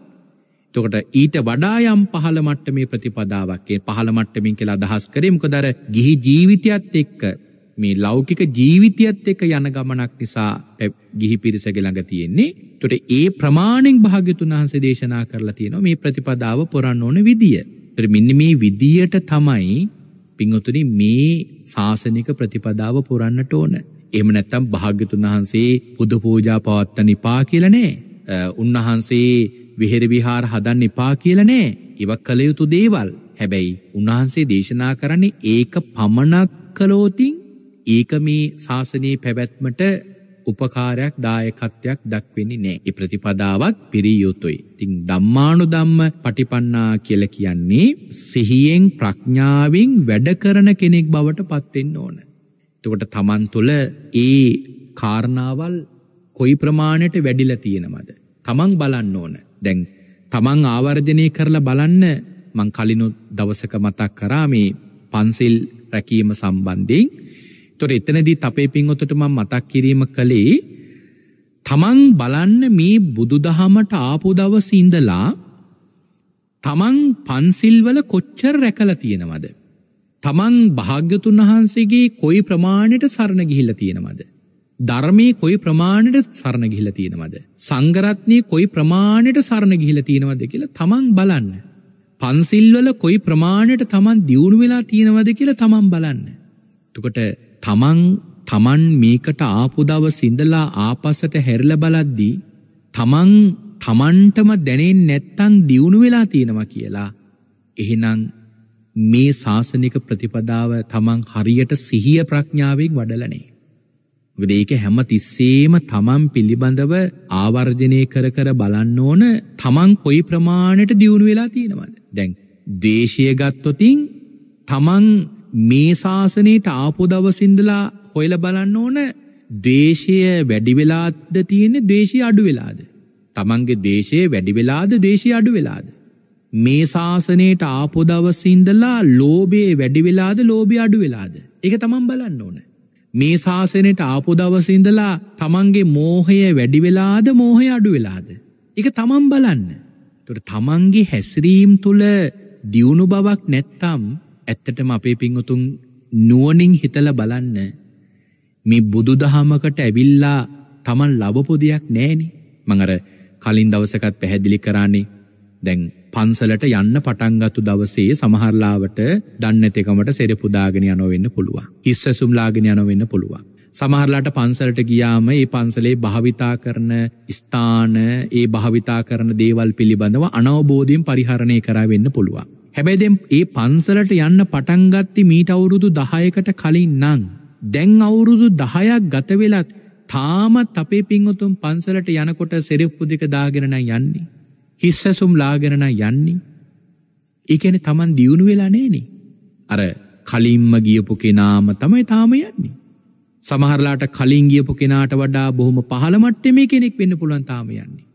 තොකට ඊට වඩායම් පහළ මට්ටමේ ප්‍රතිපදාවක්ගේ පහළ මට්ටමින් කියලා අදහස් කරෙමක දර ගිහි ජීවිතයත් එක්ක මේ ලෞකික ජීවිතයත් එක යන ගමනක් නිසා ගිහි පිරිසගේ ළඟ තියෙන්නේ තොට ඒ ප්‍රමාණෙන් භාග්‍යතුන් වහන්සේ දේශනා කරලා තියෙනවා මේ ප්‍රතිපදාව පොරන්න ඕන විදිය. මෙන්න මේ විදියට තමයි පිංහතුනි මේ ශාසනික ප්‍රතිපදාව පුරන්නට ඕන. එම නැත්තම් භාග්‍යතුන් වහන්සේ පුද පූජා පවත්ත නිපා කියලනේ. උන්වහන්සේ විහෙරවිහාර හදන්න එපා කියල නෑ ඉවක් කළ යුතු දේවල් හැබැයි උන්වහන්සේ දේශනා කරන්නේ ඒක පමණක් කලෝතින් ඒක මේ ශාසනයේ පැවැත්මට උපකාරයක් දායකත්වයක් දක්වෙන්නේ නෑ. ඒ ප්‍රතිපදාවත් පිරියයුතුයි. ඉතින් ධම්මානු ධම්ම පටිපන්නා කියලා කියන්නේ සිහියෙන් ප්‍රඥාවෙන් වැඩ කරන කෙනෙක් බවට පත් වෙන්න ඕන. එතකොට Taman තුල ඒ කාරණාවල් කොයි ප්‍රමාණයට වැඩිලා තියෙනවද? Taman බලන්න ඕන. දැන් තමන් ආවර්ජනය කරලා බලන්න මං කලිනුත් දවසක මතක් කරාමේ පන්සිල් රැකීම සම්බන්ධයෙන් තොට එතනදී අපේ පින්වොතටම මතක් කිරීම කළේ තමන් බලන්න මේ බුදුදහමට ආපු දවස ඉඳලා තමන් පන්සිල්වල කොච්චර රැකල තියෙනවද. තමන් භාග්‍යතුන් වහන්සේගේ කොයි ප්‍රමාණයට සරණ ගිහිල්ල තියෙනවද. ධර්මයේ කොයි ප්‍රමාණයට සරණ ගිහිලා තියෙනවද? සංඝරත්නයේ කොයි ප්‍රමාණයට සරණ ගිහිලා තියෙනවද කියලා තමන් බලන්න. පන්සිල්වල කොයි ප්‍රමාණයට තමන් දියුණු වෙලා තියෙනවද කියලා තමන් බලන්න. එතකොට තමන් තමන් මේකට ආපු දවස් ඉඳලා ආපස්සට හැරිලා බලද්දී තමන් තමන්ටම දැනෙන්නේ නැත්තම් දියුණු වෙලා තියෙනවා කියලා එහෙනම් මේ ශාසනික ප්‍රතිපදාව තමන් හරියට සිහිය ප්‍රඥාවෙන් වඩලා නැහැ මොකද ඒක හැම තිස්සේම තමන් පිළිබඳව ආවර්ජනය කර කර බලන්න ඕන තමන් කොයි ප්‍රමාණයට දියුණු වෙලා තියෙනවද. දැන් දේශය ගත්තොතින් තමන් මේ ශාසනයට ආපු දවසින්දලා හොයල බලන්න ඕන දේශය වැඩිවෙලාද තියෙන දේශී අඩු වෙලාද. තමන්ගේ දේශය වැඩිවෙලාද දේශී අඩු වෙලාද. මේ ශාසනයට ආපු දවසින්දලා ලෝබේ වැඩිවෙලාද ලෝබි අඩු වෙලාද. එක තමන් බලන්න ඕන. මේ ශාසනයට ආපු දවසේ ඉඳලා තමන්ගේ මෝහය වැඩි වෙලාද මෝහය අඩු වෙලාද? ඒක තමන් බලන්න. ඒතර තමන්ගේ හැසිරීම තුල දියුණු බවක් නැත්තම් ඇත්තටම අපේ පින්වතුන් නුවණින් හිතලා බලන්න මේ බුදුදහමකට ඇවිල්ලා තමන් ලබපු දෙයක් නැහෙනේ. මම අර කලින් දවසකත් පැහැදිලි කරානේ. දැන් පන්සලට යන්න පටන්ගත්තු දවසේ සමහරලාවට දන්නතෙකමට සෙරපුදාගෙන යනොවෙන්න පුළුවන්. ඉස්සසුම් ලාගෙන යනොවෙන්න පුළුවන්. සමහරලාට පන්සලට ගියාම ඒ පන්සලේ භාවිතා කරන ස්ථාන ඒ භාවිතා කරන දේවල් පිළිබඳව අනවබෝධීම් පරිහරණය කරවෙන්න පුළුවන්. හැබැයිදම් ඒ පන්සලට යන්න පටන්ගත්ති මීට අවුරුදු දහයකට කලින් නං. දැන් අවුරුදු දහයක් ගතවෙලත් තාමත් අපේ පින්වතුම් පන්සලට යනකොට සෙරෙප්පු දෙක දාගෙනන යන්නේ. හිස්සසුම් ලාගෙනන යන්නේ. ඒකන තමන් දියුණු වෙලා නෑනේ. අර කලින්ම ගියපු කෙනාම තමයි තාම යන්නේ. සමහරලාට කලින් ගියපු කෙනාට වඩා බොහොම පහළ මට්ටමේ කෙනෙක් වෙන්න පුළුවන් තාම යන්නේ.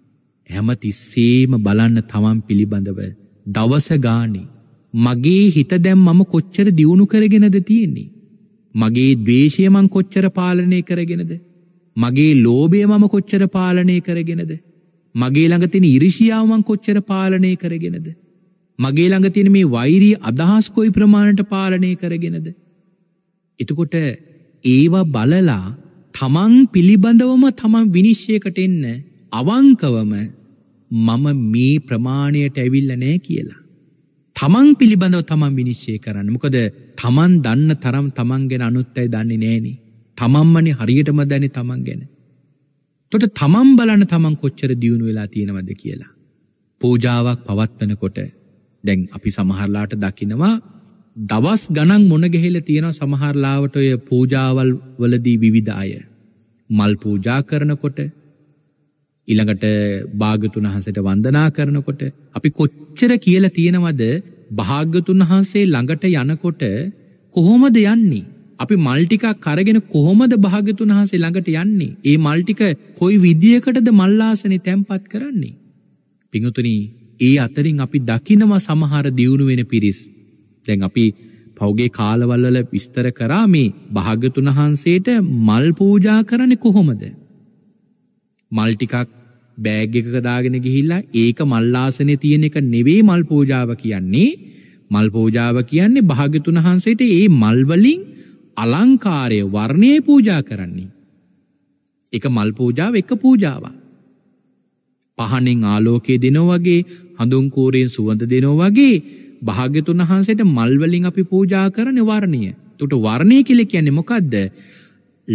හැම තිස්සේම බලන්න තමන් පිළිබඳව දවස ගානේ මගේ හිත දැම් මම කොච්චර දියුණු කරගෙනද තියෙන්නේ. මගේ දේශය මං කොච්චර පාලනය කරගෙනද. මගේ ලෝබය මම කොච්චර පාලනය කරගෙනද. මගේ ළඟ තියෙන ඉරිෂියාව මං කොච්චර පාලනය කරගෙනද? මගේ ළඟ තියෙන මේ වෛරී අදහස් කොයි ප්‍රමාණයට පාලනය කරගෙනද? එතකොට ඒවා බලලා තමන් පිළිබඳවම තමන් විනිශ්චයකට එන්න අවංකවම මම මේ ප්‍රමාණයට ඇවිල්ලා නැහැ කියලා. තමන් පිළිබඳව තමන් විනිශ්චය කරන්න. මොකද තමන් දන්න තරම් තමන් ගැන අනුත් අය දන්නේ නැහෙනි. තමන්මනේ හරියටම දන්නේ තමන් ගැන. තොට තමම් බලන්න තමන් කොච්චර දියුණු වෙලා තියෙනවද කියලා. පූජාවක් පවත්වනකොට දැන් අපි සමහරලාට දකිනවා දවස් ගණන් මොනගෙහෙල තියෙන සමහරලාවට ඔය පූජාවල් වලදී විවිධාය. මල් පූජා කරනකොට ඉළඟට භාගතුන් වහන්සට වන්දනා කරනකොට අපි කොච්චර කියල තියෙනවද භාගතුන් වහන්සේ ළඟට යනකොට කොහොමද යන්නේ අපි මල්ටිකක් කරගෙන කොහොමද භාගතුන් වහන්සේ ළඟට යන්නේ. ඒ මල්ටික කොයි විදියකටද මල්ලාසනෙ තැන්පත් කරන්නේ. පිඟුතුනි ඒ අතරින් අපි දකිනව සමහර දියුණු වෙන පිරිස්. දැන් අපි පෞගේ කාලවල්වල විස්තර කරා මේ භාගතුන් වහන්සේට මල් පූජා කරන්නේ කොහොමද? මල් ටිකක් බෑග් එකක දාගෙන ගිහිල්ලා ඒක මල්ලාසනේ තියෙන එක නෙවෙයි මල් පූජාව කියන්නේ. මල් පූජාව කියන්නේ භාග්‍යතුන් වහන්සේට ඒ මල් වලින් අලංකාරය වර්ණය පූජා කරන්නේ. එක මල් පූජාව එක පූජාව. පහනෙන් ආලෝකයේ දෙනෝ වගේ හඳුන්කූරයෙන් සුවඳ දෙනෝ වගේ භාග්‍යතුන් වහන්සේට මල්වලින් අපි පූජා කරන වර්ණය. තුට වර්ණය කියල කියන්නේ මොකක්ද.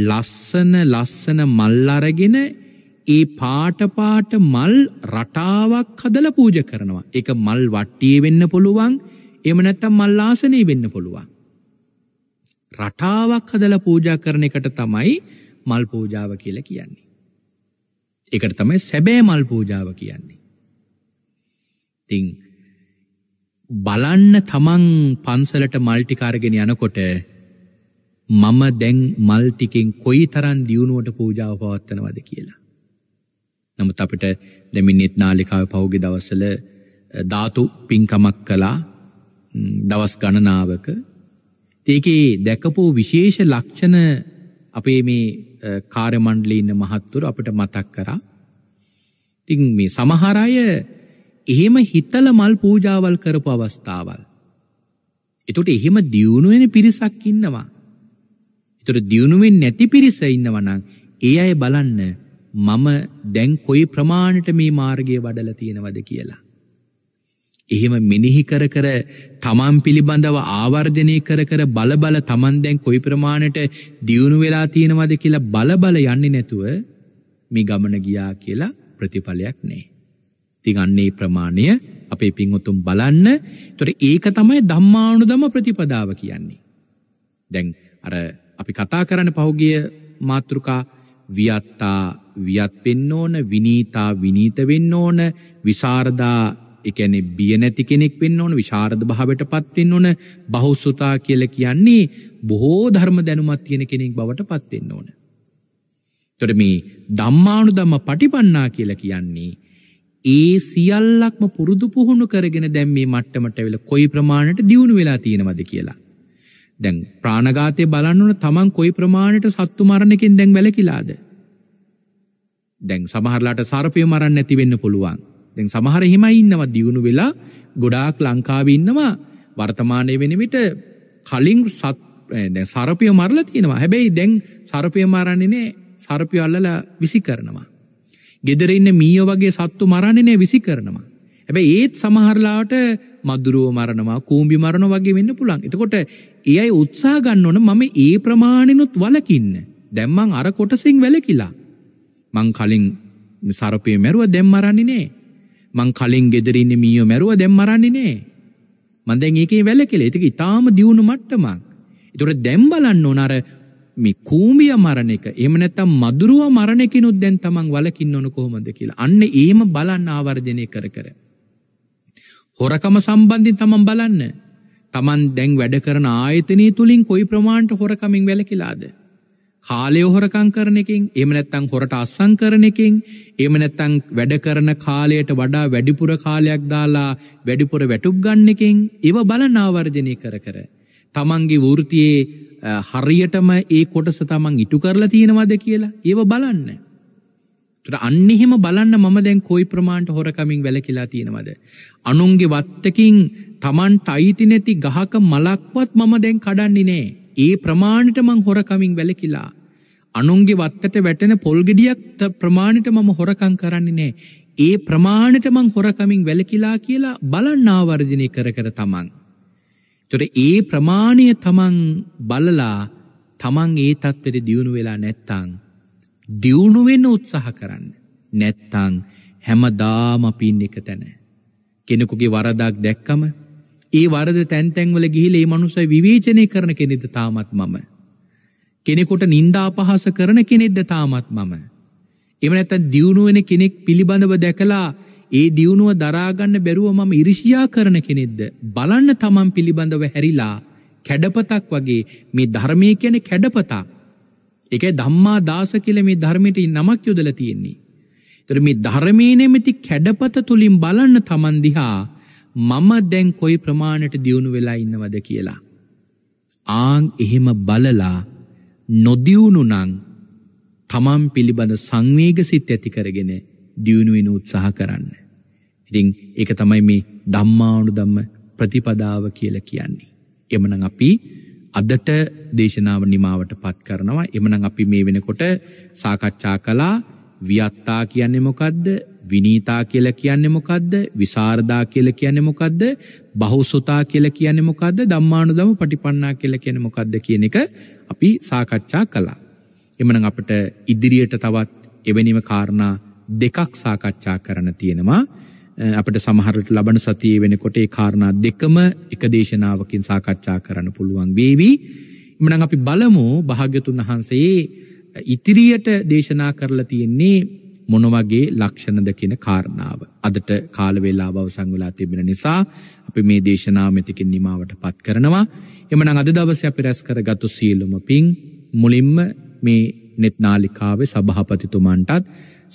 ලස්සන ලස්සන මල් අරගෙන ඒ පාටපාට මල් රටාවක් හදල පූජ කරනවා. එක මල් වට්ටිය වෙන්න පුළුවන් එමනැත්තම් මල්ලාසනය වෙන්න පුළුවන්. රටාවක් හදල පූජා කරන එකට තමයි මල් පූජාව කියල කියන්නේ. එකට තමයි සැබෑ මල් පූජාව කියන්නේ. තිං බලන්න තමන් පන්සලට මල්ටිකාරගෙන යනකොට මම දැන් මල්ටිකෙන් කොයි තරන් දියුණුවට පූජාව පවත්වනවද කියලා. නමුත් අපට දැමින්නෙත් නාලිකාව පහුගේ දවසල ධාතු පින්කමක් කලා දවස් ගණනාවක ඒකේ දැකපු විශේෂ ලක්ෂණ අපේ මේ කාර්යමණ්ඩලේ ඉන්න මහත්තුරු අපිට මතක් කරා. ඉතින් මේ සමහර අය එහෙම හිතල මල් පූජාවල් කරපු අවස්ථාවල්. එතකොට එහෙම දියුණු වෙන පිරිසක් ඉන්නවා. ඒතර දියුණු වෙන්නේ නැති පිරිස ඉන්නවා නම් ඒ අය බලන්න මම දැන් කොයි ප්‍රමාණයට මේ මාර්ගය වඩලා තියෙනවද කියලා. එහෙම මිනිහි කර කර තමන් පිළිබඳව ආවර්ධනය කර කර බලබල තමන් දැන් කොයි ප්‍රමාණයට දියුණු වෙලා තියෙනවද කියලා බලබල යන්නේ නැතුව මේ ගමන ගියා කියලා ප්‍රතිඵලයක් නෑ. ඉතින් අන්නේ ප්‍රමාණය අපේ පින්වතුන් බලන්න. ඒතර ඒක තමයි ධම්මානුදම ප්‍රතිපදාව කියන්නේ. දැන් අර අපි කතා කරන පහුගිය මාතෘකා වියත්තා වියත් වෙන්න ඕන විනීතා විනීත වෙන්න ඕන විසරදා එකැනෙ බිය නැති කෙනෙක් වෙන්න ඕන විශාරධ භාවට පත්වෙන්න ඕන බහුස්සුතා කියල කියන්නේ බොහෝ ධර්ම දැනුමත් තියෙන කෙනෙක් බවට පත්වෙන්න ඕන. තොට මේ දම්මානු දම්ම පටිපන්නා කියල කියන්නේ. ඒ සියල්ලක්ම පුරුදු පුහුණු කරගෙන දැම් මේ මට්ටමට වෙල කොයි ප්‍රමාණයට දියුණු වෙලා තියෙනවද කියලා. දැන් ප්‍රාණගාතය බලන්නුන තමන් කොයි ප්‍රමාණයට සත්තු මරණකින් දැන් වැලකිලාද. දැන් සමහරලාට සර්පය මරන්න ඇතිවෙන්න පුළුවන්. දැන් සමහර එහෙමයි ඉන්නවා දියුණු වෙලා ගොඩාක් ලංකාවේ ඉන්නවා වර්තමානයේ වෙන විට කලින් සත් දැන් සර්පිය මරලා තියෙනවා. හැබැයි දැන් සර්පිය මරන්නේ නෑ සර්පිය අල්ලලා විසි කරනවා. ගෙදර ඉන්න මීයෝ වගේ සත්තු මරන්නේ නෑ විසි කරනවා. හැබැයි ඒත් සමහරලාට මදුරුව මරණවා කූම්බි මරණ වගේ වෙන්න පුළුවන්. එතකොට ඒ අය උත්සාහ ගන්න ඕන මම ඒ ප්‍රමාණෙනුත් වලකින්න. දැන් මං අර කොටසින් වැලකිලා. මං කලින් සර්පිය මැරුවා දැන් මරන්නේ නෑ. මං කලින් ගෙදරන්න මියෝ මැරුව දැම් මරන්නේ නෑ මන්දැන් ඒකේ වැල කෙලේ තික ඉතාම දියුණු මට්ටමක් තුර දැම්බලන්න ඕනර මේ කූමිය මරණ එක එම නැත්තම් මදුරුව මරණකිනුත් දැන් තමන් වලකින් ඕන කොහොමද කියලා අන්න ඒම බලන්න ආවර්ජනය කර කර. හොරකම සම්බන්ධින් තමන් බලන්න තමන් දැන් වැඩ කරන ආයතනය තුළින් කොයි ප්‍රමාණ්ට හොරකමින් වැලකිලාද. කාලය හොරකං කරන එකින් එම නැත්තං හොරට අස්සං කරන එකින් එම නැත්තං වැඩ කරන කාලයට වඩා වැඩිපුර කාලයක් දාලා වැඩිපුර වැටුප් ගන්න එකින් ඒව බලනාවර්ජනය කර කර. තමන්ගේ වෘතියේ හරියටම ඒ කොටස තමන් ඉටු කරලා තියෙනවද කියලා ඒව බලන්න. අන්නෙහෙම බලන්න මම දැන් කොයි ප්‍රමාණ්ට හොරකමින් වැලකිලා තියෙනවද. අනුන්ගේ වත්තකින් තමන් ටයිති නැති ගහක මලක්වත් මම දැන් කඩන්නේ නෑ. ඒ ප්‍රමාණට මං හොරකමින් වැලකිලා. අනුන්ගේ වත්තට වැටෙන පොල්ගෙඩියක් ප්‍රමාණයට මම හොරකං කරන්නේ නෑ. ඒ ප්‍රමාණයට මං හොරකමින් වැලකිලා කියලා බලන්න ආවර්ජනය කර කර තමන්. තොට ඒ ප්‍රමාණය තමන් බලලා තමන් ඒ තත්වෙට දියුණු වෙලා නැත්තං. දියුණුවෙන්න උත්සාහ කරන්න. නැත්තං හැම දාම පින් එක තැන. කෙනෙකුගේ වරදක් දැක්කම ඒ වරද තැන්තැන්වල ගිහිල ඒ මනුසයි විවේචනය කරන කෙනෙද තාමත් මම. කෙනෙකුට නින්දා පහස කරන කෙනෙක්ද තාමත් මම. එම නැත දියුණුව වෙන කෙනෙක් පිළිබඳව දැකලා ඒ දියුණුව දරාගන්න බැරුව මම ඉරිසියා කරන කෙනෙක්ද බලන්න තමන් පිළිබඳව හැරිලා කැඩපතක් වගේ මේ ධර්මය කියන කැඩපතා. එක ධම්මා දාස කියල මේ ධර්මයට නමක් යොදල තියෙන්නේ. තර මේ ධර්මය නෙමති කැඩපත තුළින් බලන්න තමන්දිහා මම දැන් කොයි ප්‍රමාණයට දියුණු වෙලා ඉන්නවද කියලා. ආං එහෙම බලලා නොදියුණු නං තමන් පිළිබඳ සංවේග සිත් ඇති කරගෙන දියුණුවෙන උත්සාහ කරන්න. ඉතින් ඒක තමයි මේ ධම්මානු ධම්ම ප්‍රතිපදාව කියල කියන්නේ. එමන අපි අදට දේශනාව නිමාවට පත් කරනවා එමන අපි මේ වෙනකොට සාකච්ඡා කලා වියත්තා කියන්නේ මොකක්ද විනීතා කියලා කියන්නේ මොකද්ද? විසරදා කියලා කියන්නේ මොකද්ද? බහුසුතා කියලා කියන්නේ මොකද්ද? ධම්මානුදම පටිපන්නා කියලා කියන්නේ මොකද්ද කියන එක අපි සාකච්ඡා කළා. එමනම් අපිට ඉදිරියට තවත් එවැනිම කාරණා දෙකක් සාකච්ඡා කරන්න තියෙනවා. අපිට සමහරට ලබන සතියේ වෙනකොට ඒ කාරණා දෙකම එක දේශනාවකින් සාකච්ඡා කරන්න පුළුවන් වේවි. එමනම් අපි බලමු භාග්‍යතුන් වහන්සේ ඉදිරියට දේශනා කරලා තියෙන්නේ මොන වගේ ලක්ෂණද කියන කාරණාව අදට කාල වේලාව අවසන් වෙලා තිබෙන නිසා අපි මේ දේශනාව මෙතකින් නිමවටපත් කරනවා එමනම් අද දවසේ අපි රැස් කරගත්තු සීලම පිං මුලින්ම මේ net නාලිකාවේ සභාපතිතුමන්ටත්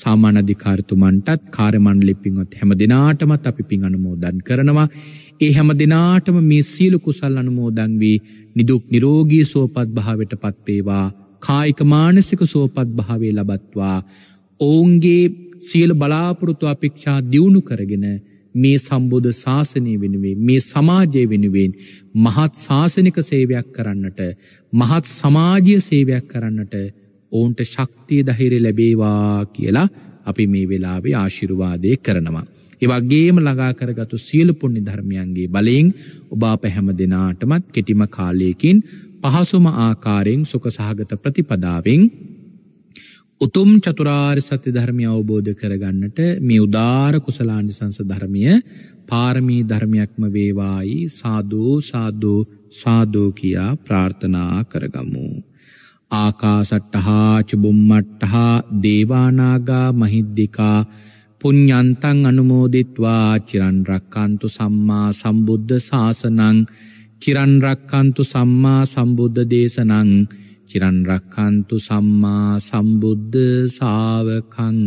සාමාන්‍ය අධිකාරිතුමන්ටත් කාර්ය මණ්ඩලෙ පිංවත් හැම දිනාටමත් අපි පිං අනුමෝදන් කරනවා ඒ හැම දිනාටම මේ සීල කුසල් අනුමෝදන් වී නිදුක් නිරෝගී සුවපත් භාවයට පත් වේවා කායික මානසික සුවපත් භාවයේ ලබත්වා ඔවුන්ගේ සියල බලාපොරොතු අපේක්ෂා දියුණු කරගෙන මේ සම්බුධ ශාසනය වෙනුවේ මේ සමාජය වෙනුවෙන් මහත් ශාසනික සේවයක් කරන්නට මහත් සමාජය සේවයක් කරන්නට ඔවුන්ට ශක්තිය දහිර ලැබේවා කියලා අපි මේ වෙලාවේ ආශිරුවාදය කරනවා. ඒවගේම ළඟා කරගතු සියලපුුණි ධර්මියන්ගේ බලයෙන් ඔබා පැහැම දෙනාටමත් කෙටිම කාලයකින් පහසුම ආකාරයෙන් සුක සහගත ප්‍රතිපදාවෙන් උතුම් චතුරාර් සත්‍ය ධර්මය අවබෝධ කරගන්නට මේ උදාර කුසලාන්ි සංස ධර්මිය පාරමී ධර්මයක්ම වේවායි සාධූ සාධූ සාධෝ කියා ප්‍රාර්ථනා කරගමු. ආකාසට්ටහා චුබුම්මට්ටහා දේවානාගා මහිද්දිකා පුඤ්ඥන්තන් අනුමෝදිත්වා චිරන්රක්කන්තු සම්මා සම්බුද්ධ ශාසනං චිරන්රක්කන්තු සම්මා සම්බුද්ධ දේශනං චිරන් රක්කන්තු සම්මා සම්බුද්ධ සාවකන්